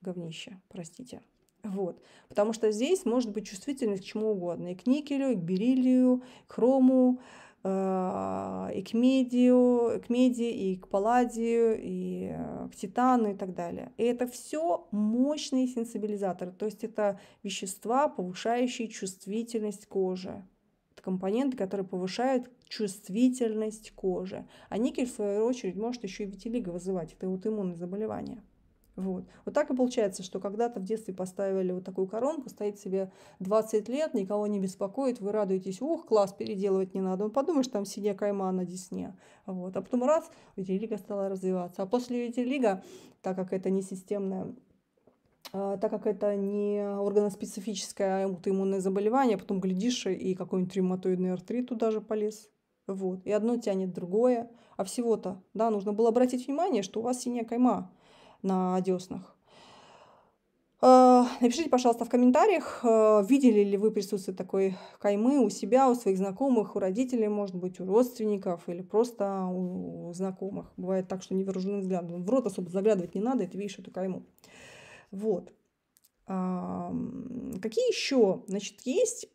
говнища, простите. Вот. Потому что здесь может быть чувствительность к чему угодно. И к никелю, и к бериллию, к хрому, и к медию, к меди, и к палладию, и к титану и так далее. И это все мощные сенсибилизаторы, то есть это вещества, повышающие чувствительность кожи компоненты, которые повышают чувствительность кожи. А никель, в свою очередь, может еще и витилиго вызывать. Это вот иммунное заболевание. Вот. вот так и получается, что когда-то в детстве поставили вот такую коронку, стоит себе 20 лет, никого не беспокоит, вы радуетесь, ух, класс, переделывать не надо. Он ну, подумаешь, там сидя кайма на десне. Вот. А потом раз, витилиго стала развиваться. А после витилиго, так как это не системная а, так как это не органоспецифическое аутоиммунное заболевание, потом глядишь, и какой-нибудь ревматоидный артрит туда же полез. Вот. И одно тянет другое. А всего-то, да, нужно было обратить внимание, что у вас синяя кайма на деснах. А, напишите, пожалуйста, в комментариях, а, видели ли вы присутствие такой каймы у себя, у своих знакомых, у родителей, может быть, у родственников или просто у знакомых. Бывает так, что невооруженным взглядом. В рот особо заглядывать не надо, и ты видишь эту кайму. Вот. А, какие еще? Значит, есть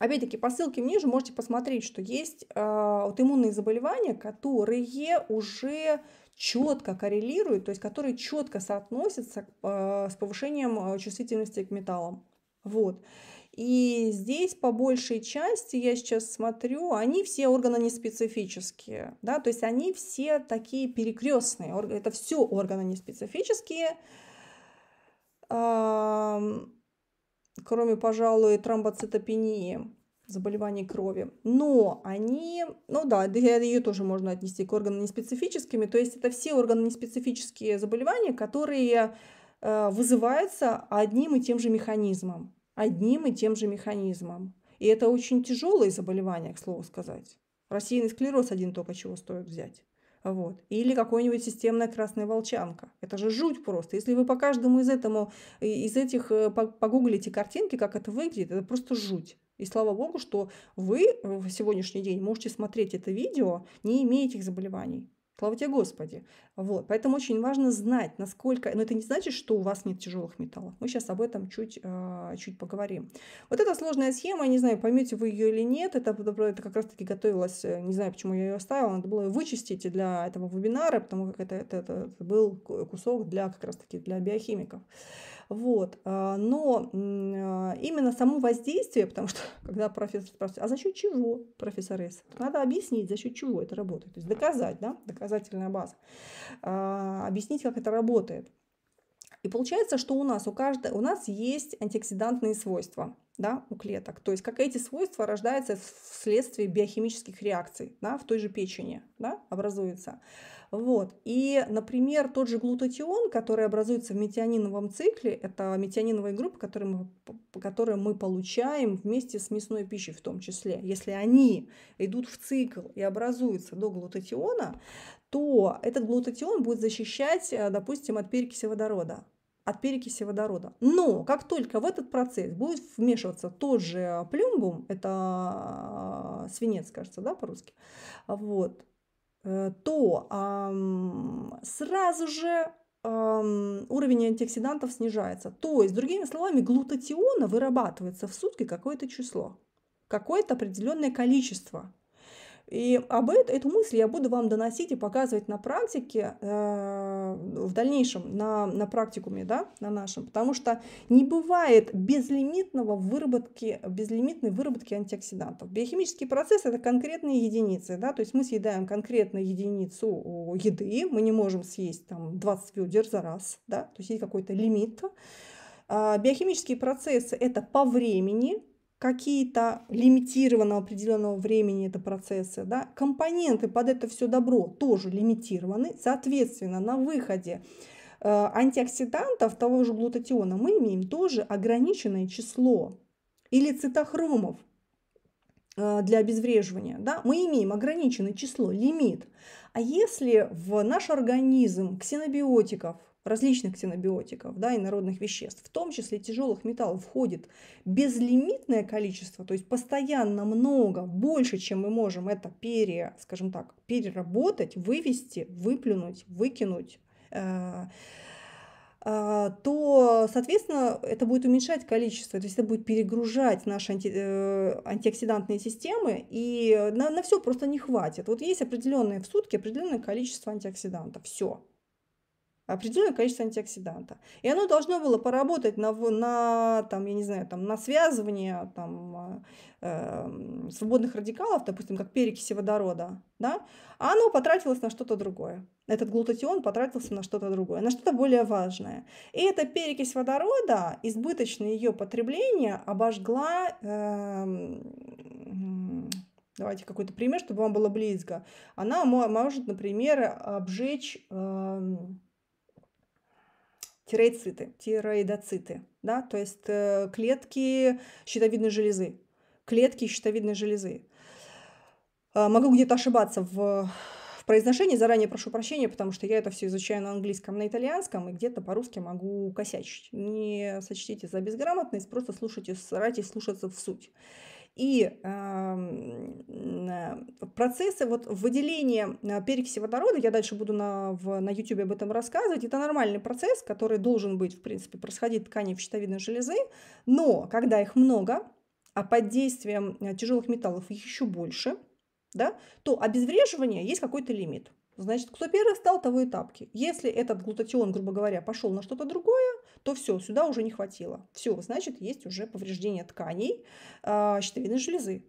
Опять-таки, по ссылке ниже можете посмотреть, что есть э, вот иммунные заболевания, которые уже четко коррелируют, то есть которые четко соотносятся э, с повышением чувствительности к металлам. Вот. И здесь по большей части, я сейчас смотрю, они все органы неспецифические, да, то есть они все такие перекрестные, это все органы неспецифические, специфические кроме, пожалуй, тромбоцитопении, заболеваний крови. Но они, ну да, ее тоже можно отнести к органам неспецифическими. То есть это все органы неспецифические заболевания, которые э, вызываются одним и тем же механизмом. Одним и тем же механизмом. И это очень тяжелые заболевания, к слову сказать. Рассеянный склероз один только чего стоит взять. Вот. Или какой-нибудь системная красная волчанка. Это же жуть просто. Если вы по каждому из, этому, из этих э, погуглите картинки, как это выглядит, это просто жуть. И слава богу, что вы э, в сегодняшний день можете смотреть это видео, не имея этих заболеваний. Слава тебе, Господи. Вот. Поэтому очень важно знать, насколько... Но это не значит, что у вас нет тяжелых металлов. Мы сейчас об этом чуть, а, чуть поговорим. Вот эта сложная схема, не знаю, поймете вы ее или нет, это, это как раз-таки готовилась, э, не знаю, почему я ее оставила, надо было ее вычистить для этого вебинара, потому как это, это, это был кусок для как раз-таки для биохимиков. Вот. А, но а, именно само воздействие, потому что когда профессор спрашивает, а за счет чего, профессоресса? Надо объяснить, за счет чего это работает. То есть доказать, да, доказательная база. А, объяснить, как это работает. И получается, что у нас у каждой, у нас есть антиоксидантные свойства да, у клеток. То есть как эти свойства рождаются вследствие биохимических реакций да, в той же печени, да, образуется. Вот. И, например, тот же глутатион, который образуется в метиониновом цикле, это метиониновые группы, которые мы, которые мы получаем вместе с мясной пищей в том числе. Если они идут в цикл и образуются до глутатиона, то этот глутатион будет защищать, э, допустим, от перекиси водорода от перекиси водорода. Но как только в этот процесс будет вмешиваться тот же плюмбум, это э, свинец, кажется, да, по-русски, вот, Э, то сразу же уровень антиоксидантов снижается. То есть, другими словами, глутатиона вырабатывается в сутки какое-то число, какое-то определенное количество. И об это, эту мысль я буду вам доносить и показывать на практике, э, в дальнейшем, на, на практикуме, да, на нашем. Потому что не бывает безлимитного выработки, безлимитной выработки антиоксидантов. Биохимический процесс – это конкретные единицы, да, то есть мы съедаем конкретную единицу еды, мы не можем съесть там 20 ведер за раз, да, то есть есть какой-то лимит. А, биохимические процессы – это по времени, какие-то лимитированного определенного времени это процессы, да, компоненты под это все добро тоже лимитированы, соответственно, на выходе э, антиоксидантов того же глутатиона мы имеем тоже ограниченное число или цитохромов э, для обезвреживания, да, мы имеем ограниченное число, лимит. А если в наш организм ксенобиотиков различных ксенобиотиков да, и народных веществ, в том числе тяжелых металлов, входит безлимитное количество, то есть постоянно много, больше, чем мы можем это пере, скажем так, переработать, вывести, выплюнуть, выкинуть, э, э, то, соответственно, это будет уменьшать количество, то есть это будет перегружать наши анти, э, антиоксидантные системы, и на, на все просто не хватит. Вот есть определенное в сутки определенное количество антиоксидантов, все определенное количество антиоксиданта. И оно должно было поработать на, на, там, я не знаю, там, на связывание там, э, эм, свободных радикалов, допустим, как перекиси водорода, да? а оно потратилось на что-то другое. Этот глутатион потратился на что-то другое, на что-то более важное. И эта перекись водорода, избыточное ее потребление обожгла э, давайте какой-то пример, чтобы вам было близко, она может, например, обжечь э, тироициты, тироидоциты, да, то есть э, клетки щитовидной железы, клетки щитовидной железы. А, могу где-то ошибаться в, в произношении, заранее прошу прощения, потому что я это все изучаю на английском, на итальянском, и где-то по-русски могу косячить. Не сочтите за безграмотность, просто слушайте, старайтесь слушаться в суть. И процессы вот выделения э, перекиси водорода, я дальше буду на, в, на YouTube об этом рассказывать, это нормальный процесс, который должен быть, в принципе, происходить в ткани в щитовидной железы, но когда их много, а под действием э, тяжелых металлов их еще больше, да, то обезвреживание есть какой-то лимит. Значит, кто первый стал, того и тапки. Если этот глутатион, грубо говоря, пошел на что-то другое, то все, сюда уже не хватило. Все, значит, есть уже повреждение тканей э, щитовидной железы.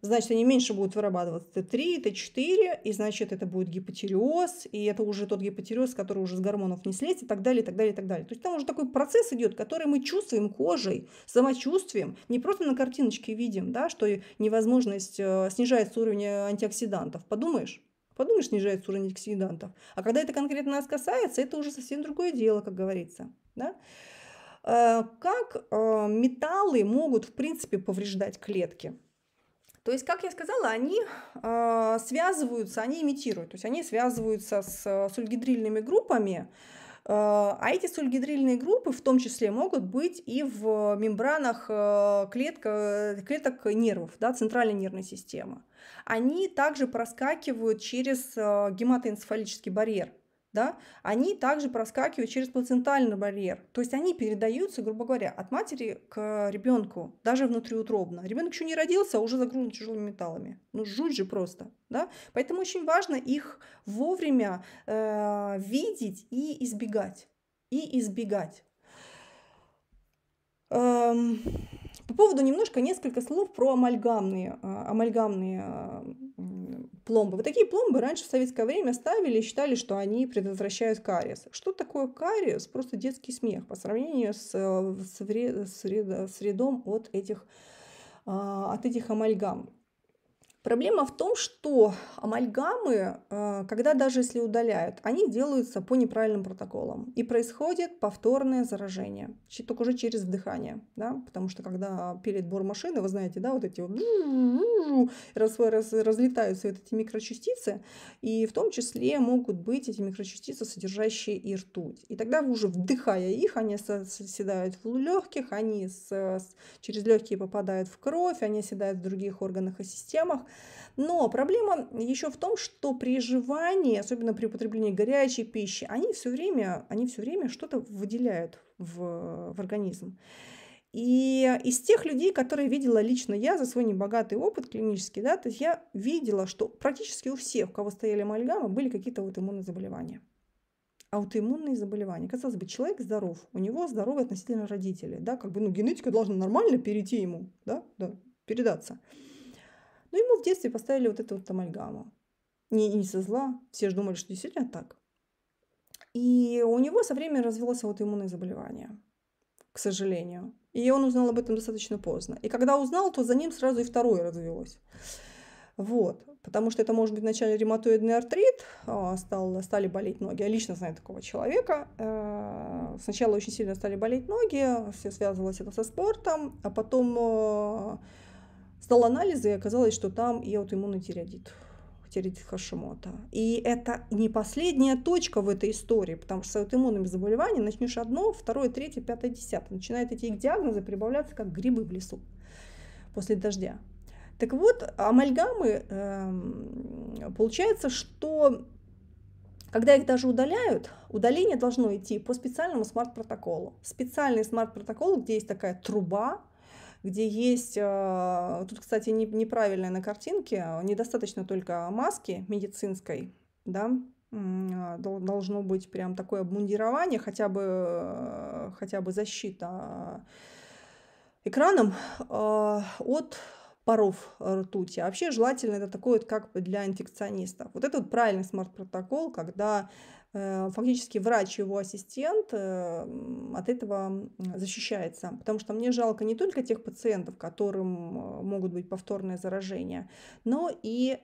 Значит, они меньше будут вырабатывать Т3, Т4, и значит, это будет гипотереоз, и это уже тот гипотереоз, который уже с гормонов не слезть, и так далее, и так далее, и так далее. То есть там уже такой процесс идет, который мы чувствуем кожей, самочувствием, не просто на картиночке видим, да, что невозможность э, снижается уровень антиоксидантов. Подумаешь? Подумаешь, снижает уровень антиоксидантов. А когда это конкретно нас касается, это уже совсем другое дело, как говорится. Да? Э, как э, металлы могут, в принципе, повреждать клетки? То есть, как я сказала, они э, связываются, они имитируют, то есть они связываются с сульгидрильными группами, а эти сульгидрильные группы в том числе могут быть и в мембранах клетка, клеток нервов, да, центральной нервной системы они также проскакивают через э, гематоэнцефалический барьер. Да? Они также проскакивают через плацентальный барьер. То есть они передаются, грубо говоря, от матери к ребенку, даже внутриутробно. Ребенок еще не родился, а уже загружен тяжелыми металлами. Ну, жуть же просто. Да? Поэтому очень важно их вовремя э, видеть и избегать. И избегать. Эм... По поводу немножко несколько слов про амальгамные, а, амальгамные а, пломбы. Вот такие пломбы раньше в советское время ставили и считали, что они предотвращают кариес. Что такое кариес? Просто детский смех по сравнению с, э, с, вред, с, вредом от этих, а, от этих амальгам. Проблема в том, что амальгамы, э, когда даже если удаляют, они делаются по неправильным протоколам. И происходит повторное заражение, только уже через вдыхание. Да? Потому что когда перед бор машины, вы знаете, да, вот эти вот раз, раз, разлетаются вот эти микрочастицы, и в том числе могут быть эти микрочастицы, содержащие и ртуть. И тогда вы уже вдыхая их, они оседают в легких, они с, с, через легкие попадают в кровь, они оседают в других органах и системах, но проблема еще в том, что при жевании, особенно при употреблении горячей пищи, они все время, они все время что-то выделяют в, в организм. И из тех людей, которые видела лично я за свой небогатый опыт клинический, да, то есть я видела, что практически у всех, у кого стояли амальгамы, были какие-то вот иммунные заболевания. Аутоиммунные заболевания. Казалось бы, человек здоров, у него здоровы относительно родители, да, как бы, ну, генетика должна нормально перейти ему, да, да, передаться. Но ну, ему в детстве поставили вот эту вот амальгаму. Не, не со зла, все же думали, что действительно так. И у него со временем развилось аутоиммунное заболевание, к сожалению. И он узнал об этом достаточно поздно. И когда узнал, то за ним сразу и второе развилось, Вот. Потому что это может быть вначале ревматоидный артрит, а, стал, стали болеть ноги. Я лично знаю такого человека. Э, сначала очень сильно стали болеть ноги, все связывалось это со спортом, а потом э, сдала анализы, и оказалось, что там и аутоиммунный тиреодит тиреодит Хашимота. И это не последняя точка в этой истории, потому что с аутоиммунными заболеваниями начнешь одно, второе, третье, пятое, десятое. Начинают эти их диагнозы прибавляться, как грибы в лесу после дождя. Так вот, амальгамы, э, получается, что когда их даже удаляют, удаление должно идти по специальному смарт-протоколу. Специальный смарт-протокол, где есть такая труба, где есть... А, тут, кстати, не, неправильно на картинке, недостаточно только маски медицинской, да, а, должно быть прям такое обмундирование, хотя бы, хотя бы защита экраном а, от паров ртути. А вообще желательно это такое, вот как для инфекционистов. Вот это вот правильный смарт-протокол, когда Э, фактически врач его ассистент э, от этого защищается. Потому что мне жалко не только тех пациентов, которым э, могут быть повторные заражения, но и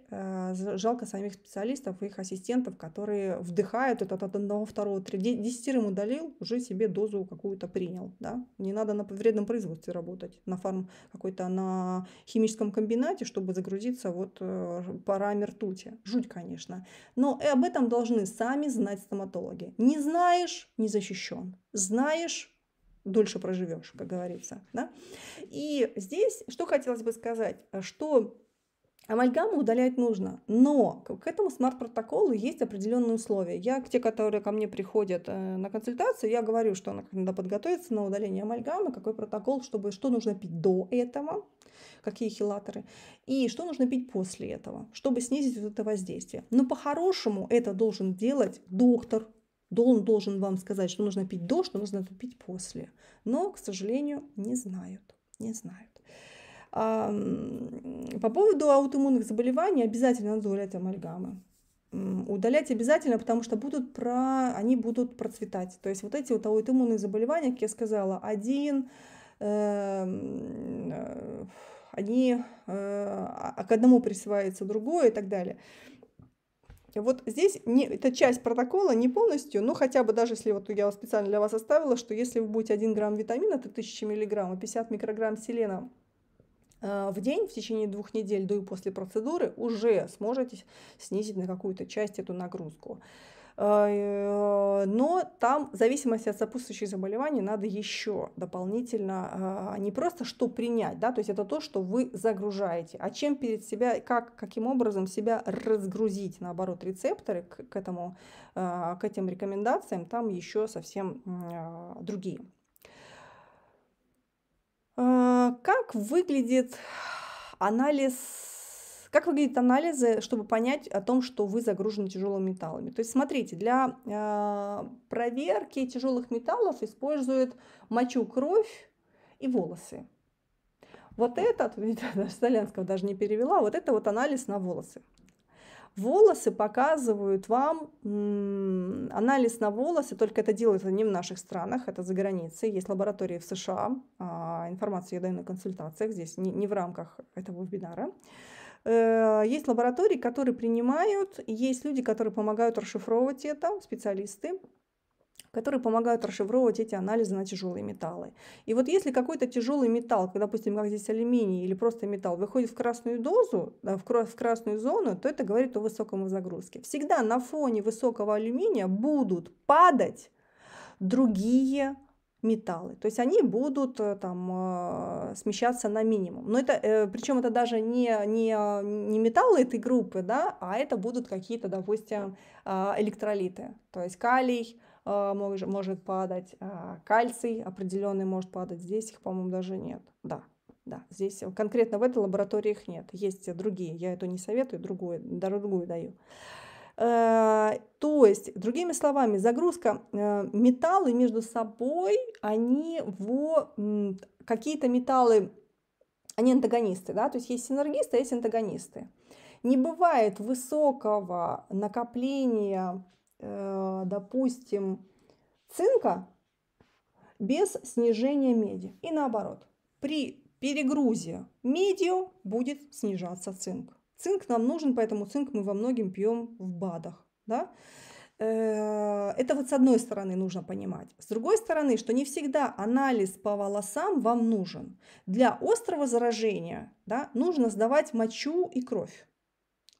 жалко самих специалистов и их ассистентов, которые вдыхают это от одного, второго, третьего. Десятерым удалил, уже себе дозу какую-то принял. Да? Не надо на вредном производстве работать, на фарм какой-то, на химическом комбинате, чтобы загрузиться вот парами ртути. Жуть, конечно. Но и об этом должны сами знать стоматологи. Не знаешь – не защищен. Знаешь дольше проживешь, как говорится. Да? И здесь что хотелось бы сказать, а что Амальгаму удалять нужно, но к этому смарт-протоколу есть определенные условия. Я, те, которые ко мне приходят э, на консультацию, я говорю, что надо подготовиться на удаление амальгамы, какой протокол, чтобы, что нужно пить до этого, какие хилаторы, и что нужно пить после этого, чтобы снизить вот это воздействие. Но ну, по-хорошему это должен делать доктор, он должен вам сказать, что нужно пить до, что нужно пить после. Но, к сожалению, не знают. Не знают. А, по поводу аутоиммунных заболеваний обязательно надо удалять амальгамы. Удалять обязательно, потому что будут про, они будут процветать. То есть вот эти вот аутоиммунные заболевания, как я сказала, один, Эм, э, они э, а, к одному присваивается другое и так далее. Вот здесь не, это часть протокола, не полностью, но хотя бы даже если вот я специально для вас оставила, что если вы будете 1 грамм витамина, это 1000 миллиграмм, и 50 микрограмм селена э, в день в течение двух недель до и после процедуры уже сможете снизить на какую-то часть эту нагрузку. Э, э, но там в зависимости от сопутствующих заболеваний надо еще дополнительно э, не просто что принять, да, то есть это то, что вы загружаете, а чем перед себя, как, каким образом себя разгрузить, наоборот, рецепторы к, к, этому, к этим рекомендациям, там еще совсем другие. Как выглядит анализ как выглядят анализы, чтобы понять о том, что вы загружены тяжелыми металлами? То есть, смотрите, для э, проверки тяжелых металлов используют мочу, кровь и волосы. Вот этот, даже Солянского даже не перевела, вот это вот анализ на волосы. Волосы показывают вам анализ на волосы, только это делается не в наших странах, это за границей. Есть лаборатории в США, а, информацию я даю на консультациях, здесь не, не в рамках этого вебинара. Э, есть лаборатории, которые принимают, есть люди, которые помогают расшифровывать это, специалисты которые помогают расшифровывать эти анализы на тяжелые металлы. И вот если какой-то тяжелый металл, как, допустим, как здесь алюминий или просто металл, выходит в красную дозу, да, в, в красную зону, то это говорит о высоком загрузке. Всегда на фоне высокого алюминия будут падать другие металлы. То есть они будут э, там э, смещаться на минимум. Но это, э, причем это даже не, не, не металлы этой группы, да, а это будут какие-то, допустим, а, электролиты. То есть калий, может, может падать, а, кальций определенный может падать. Здесь их, по-моему, даже нет. Да, да, здесь конкретно в этой лаборатории их нет. Есть другие, я эту не советую, другую, другую даю. Э, то есть, другими словами, загрузка э, металлы между собой, они в какие-то металлы, они антагонисты, да, то есть есть синергисты, а есть антагонисты. Не бывает высокого накопления, э, допустим, цинка без снижения меди. И наоборот, при перегрузе медио будет снижаться цинк. Цинк нам нужен, поэтому цинк мы во многим пьем в БАДах. Да? Э, это вот с одной стороны нужно понимать. С другой стороны, что не всегда анализ по волосам вам нужен. Для острого заражения да, нужно сдавать мочу и кровь.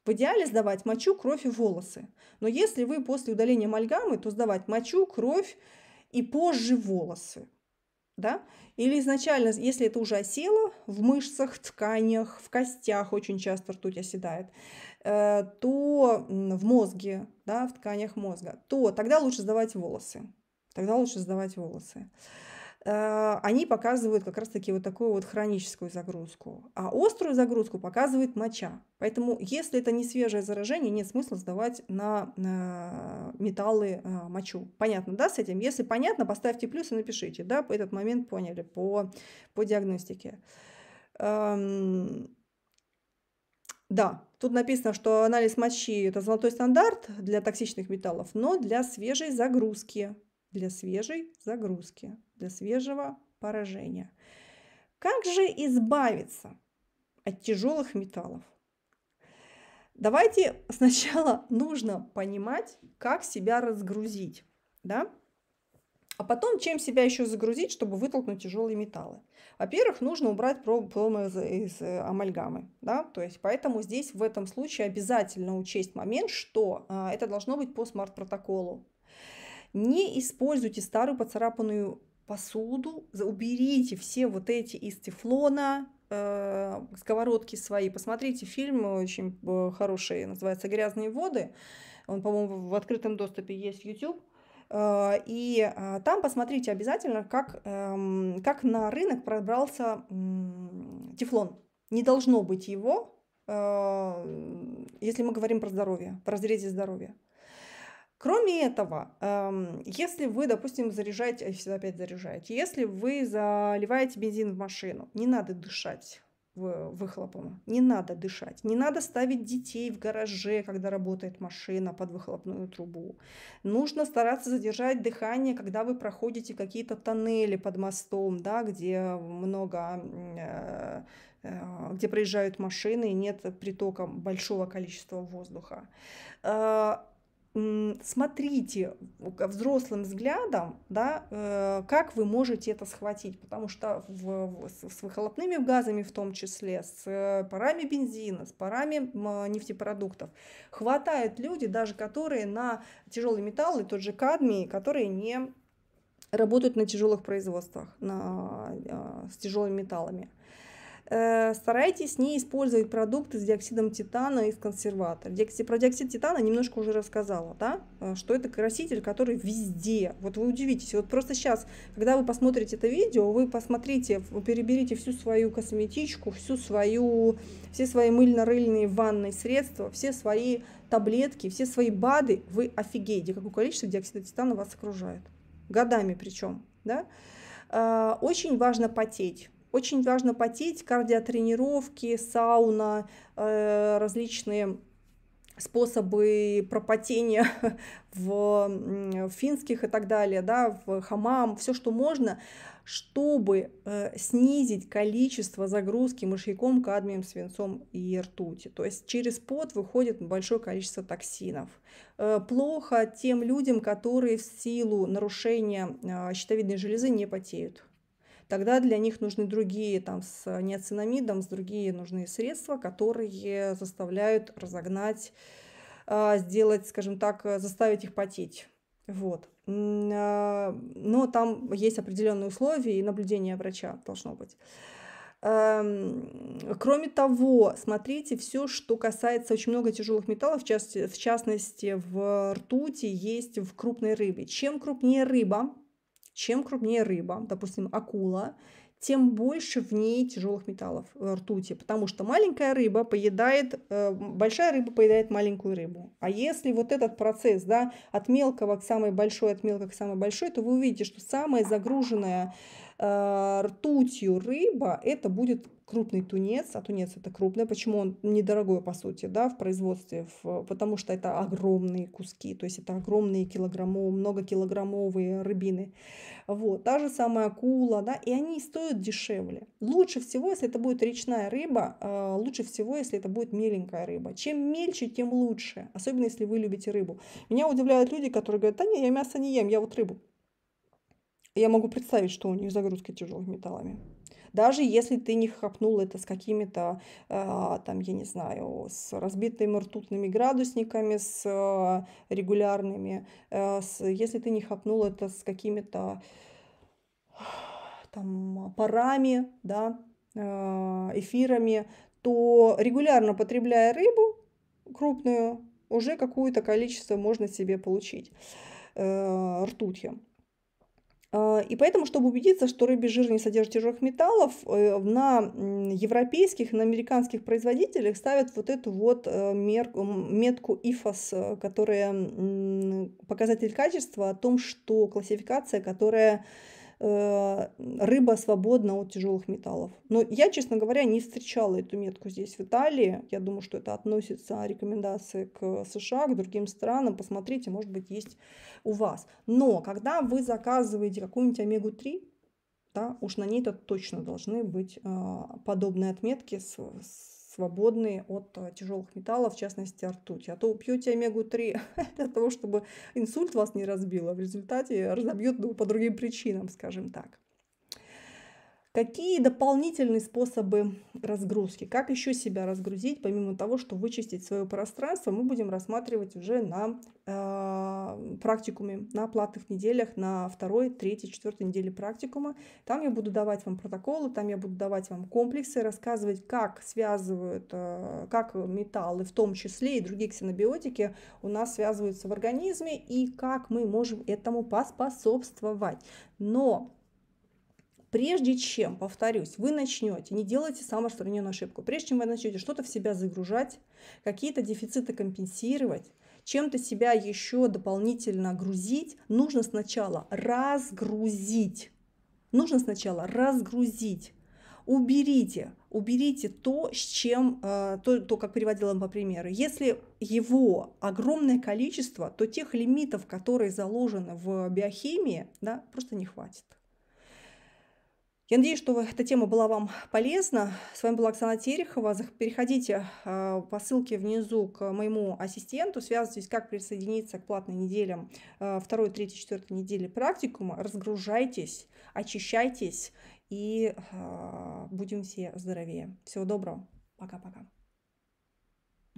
В идеале сдавать мочу, кровь и волосы. Но если вы после удаления амальгамы, то сдавать мочу, кровь и позже волосы да? Или изначально, если это уже осело в мышцах, тканях, в костях очень часто ртуть оседает, э, то в мозге, да, в тканях мозга, то тогда лучше сдавать волосы. Тогда лучше сдавать волосы. Э, они показывают как раз-таки вот такую вот хроническую загрузку. А острую загрузку показывает моча. Поэтому, если это не свежее заражение, нет смысла сдавать на металлы а, мочу. Понятно, да, с этим? Если понятно, поставьте плюс и напишите, да, по этот момент поняли по, по диагностике. Эм, да, тут написано, что анализ мочи – это золотой стандарт для токсичных металлов, но для свежей загрузки для свежей загрузки, для свежего поражения. Как же избавиться от тяжелых металлов? Давайте сначала нужно понимать, как себя разгрузить, да? А потом, чем себя еще загрузить, чтобы вытолкнуть тяжелые металлы? Во-первых, нужно убрать промы из, из э, амальгамы. Да? То есть, поэтому здесь в этом случае обязательно учесть момент, что а, это должно быть по смарт-протоколу. Не используйте старую поцарапанную посуду, уберите все вот эти из тефлона, э, сковородки свои. Посмотрите фильм очень э, хороший, называется «Грязные воды». Он, по-моему, в открытом доступе есть в YouTube. Э, и э, там посмотрите обязательно, как, эм, как на рынок пробрался тефлон. Не должно быть его, если мы говорим про здоровье, про разрезе здоровья. Кроме этого, эм, если вы, допустим, заряжаете, всегда опять заряжаете, если вы заливаете бензин в машину, не надо дышать выхлопом. Не надо дышать. Не надо ставить детей в гараже, когда работает машина под выхлопную трубу. Нужно стараться задержать дыхание, когда вы проходите какие-то тоннели под мостом, да, где много э, э, где проезжают машины и нет притока большого количества воздуха. Э, смотрите взрослым взглядом, да, э, как вы можете это схватить, потому что в, с выхлопными газами в том числе, с э, парами бензина, с парами нефтепродуктов хватает люди, даже которые на тяжелые металлы, тот же кадмий, которые не работают на тяжелых производствах на, э, с тяжелыми металлами. Э, старайтесь не использовать продукты с диоксидом титана и из консерватора. Про диоксид титана немножко уже рассказала, да, э, что это краситель, который везде. Вот вы удивитесь. Вот просто сейчас, когда вы посмотрите это видео, вы посмотрите, вы переберите всю свою косметичку, всю свою, все свои мыльно-рыльные ванные средства, все свои таблетки, все свои БАДы, вы офигеете, какое количество диоксида титана вас окружает. Годами причем, да. Э, очень важно потеть очень важно потеть, кардиотренировки, сауна, э, различные способы пропотения в, финских и так далее, да, в хамам, все, что можно, чтобы э, снизить количество загрузки мышьяком, кадмием, свинцом и ртути. То есть через пот выходит большое количество токсинов. Э, плохо тем людям, которые в силу нарушения щитовидной железы не потеют тогда для них нужны другие, там, с неоцинамидом, с другие нужные средства, которые заставляют разогнать, а, сделать, скажем так, заставить их потеть. Вот. А, но там есть определенные условия, и наблюдение врача должно быть. Эм, кроме того, смотрите, все, что касается очень много тяжелых металлов, в частности, в частности, в ртути, есть в крупной рыбе. Чем крупнее рыба, чем крупнее рыба, допустим, акула, тем больше в ней тяжелых металлов, э, ртути, потому что маленькая рыба поедает, э, большая рыба поедает маленькую рыбу. А если вот этот процесс, да, от мелкого к самой большой, от мелкого к самой большой, то вы увидите, что самая загруженная э, ртутью рыба, это будет крупный тунец, а тунец это крупное, почему он недорогой по сути, да, в производстве, в, потому что это огромные куски, то есть это огромные килограммовые, многокилограммовые рыбины. Вот, та же самая акула, да, и они стоят дешевле. Лучше всего, если это будет речная рыба, а, лучше всего, если это будет меленькая рыба. Чем мельче, тем лучше, особенно если вы любите рыбу. Меня удивляют люди, которые говорят, да не, я мясо не ем, я вот рыбу. Я могу представить, что у них загрузка тяжелых металлами даже если ты не хапнул это с какими-то, а, там, я не знаю, с разбитыми ртутными градусниками, с а, регулярными, э, с, если ты не хапнул это с какими-то там парами, да, а, эфирами, то регулярно потребляя рыбу крупную, уже какое-то количество можно себе получить э, ртутью. А, и поэтому, чтобы убедиться, что рыбий жир не содержит тяжелых металлов, э, на европейских, на американских производителях ставят вот эту вот э, мерку, метку IFAS, э, которая показатель качества о том, что классификация, которая Э, рыба свободна от тяжелых металлов. Но я, честно говоря, не встречала эту метку здесь, в Италии. Я думаю, что это относится рекомендации к США, к другим странам. Посмотрите, может быть, есть у вас. Но когда вы заказываете какую-нибудь омегу-3, да, уж на ней-то точно должны быть а, подобные отметки с, с свободные от э, тяжелых металлов, в частности ртуть. А то пьете омегу-3 для того, чтобы инсульт вас не разбил, а в результате разобьет ну, по другим причинам, скажем так. Какие дополнительные способы разгрузки? Как еще себя разгрузить, помимо того, что вычистить свое пространство, мы будем рассматривать уже на э, практикуме, на платных неделях, на второй, третьей, четвертой неделе практикума. Там я буду давать вам протоколы, там я буду давать вам комплексы, рассказывать, как связывают, э, как металлы, в том числе и другие ксенобиотики, у нас связываются в организме и как мы можем этому поспособствовать. Но Прежде чем, повторюсь, вы начнете, не делайте самоустраненную ошибку, прежде чем вы начнете что-то в себя загружать, какие-то дефициты компенсировать, чем-то себя еще дополнительно грузить, нужно сначала разгрузить. Нужно сначала разгрузить. Уберите, уберите то, с чем, э, то, то, как приводила по примеру. Если его огромное количество, то тех лимитов, которые заложены в биохимии, да, просто не хватит. Я надеюсь, что эта тема была вам полезна. С вами была Оксана Терехова. Переходите а, по ссылке внизу к моему ассистенту. Связывайтесь, как присоединиться к платным неделям а, второй, третьей, четвертой недели практикума. Разгружайтесь, очищайтесь и а, будем все здоровее. Всего доброго. Пока-пока.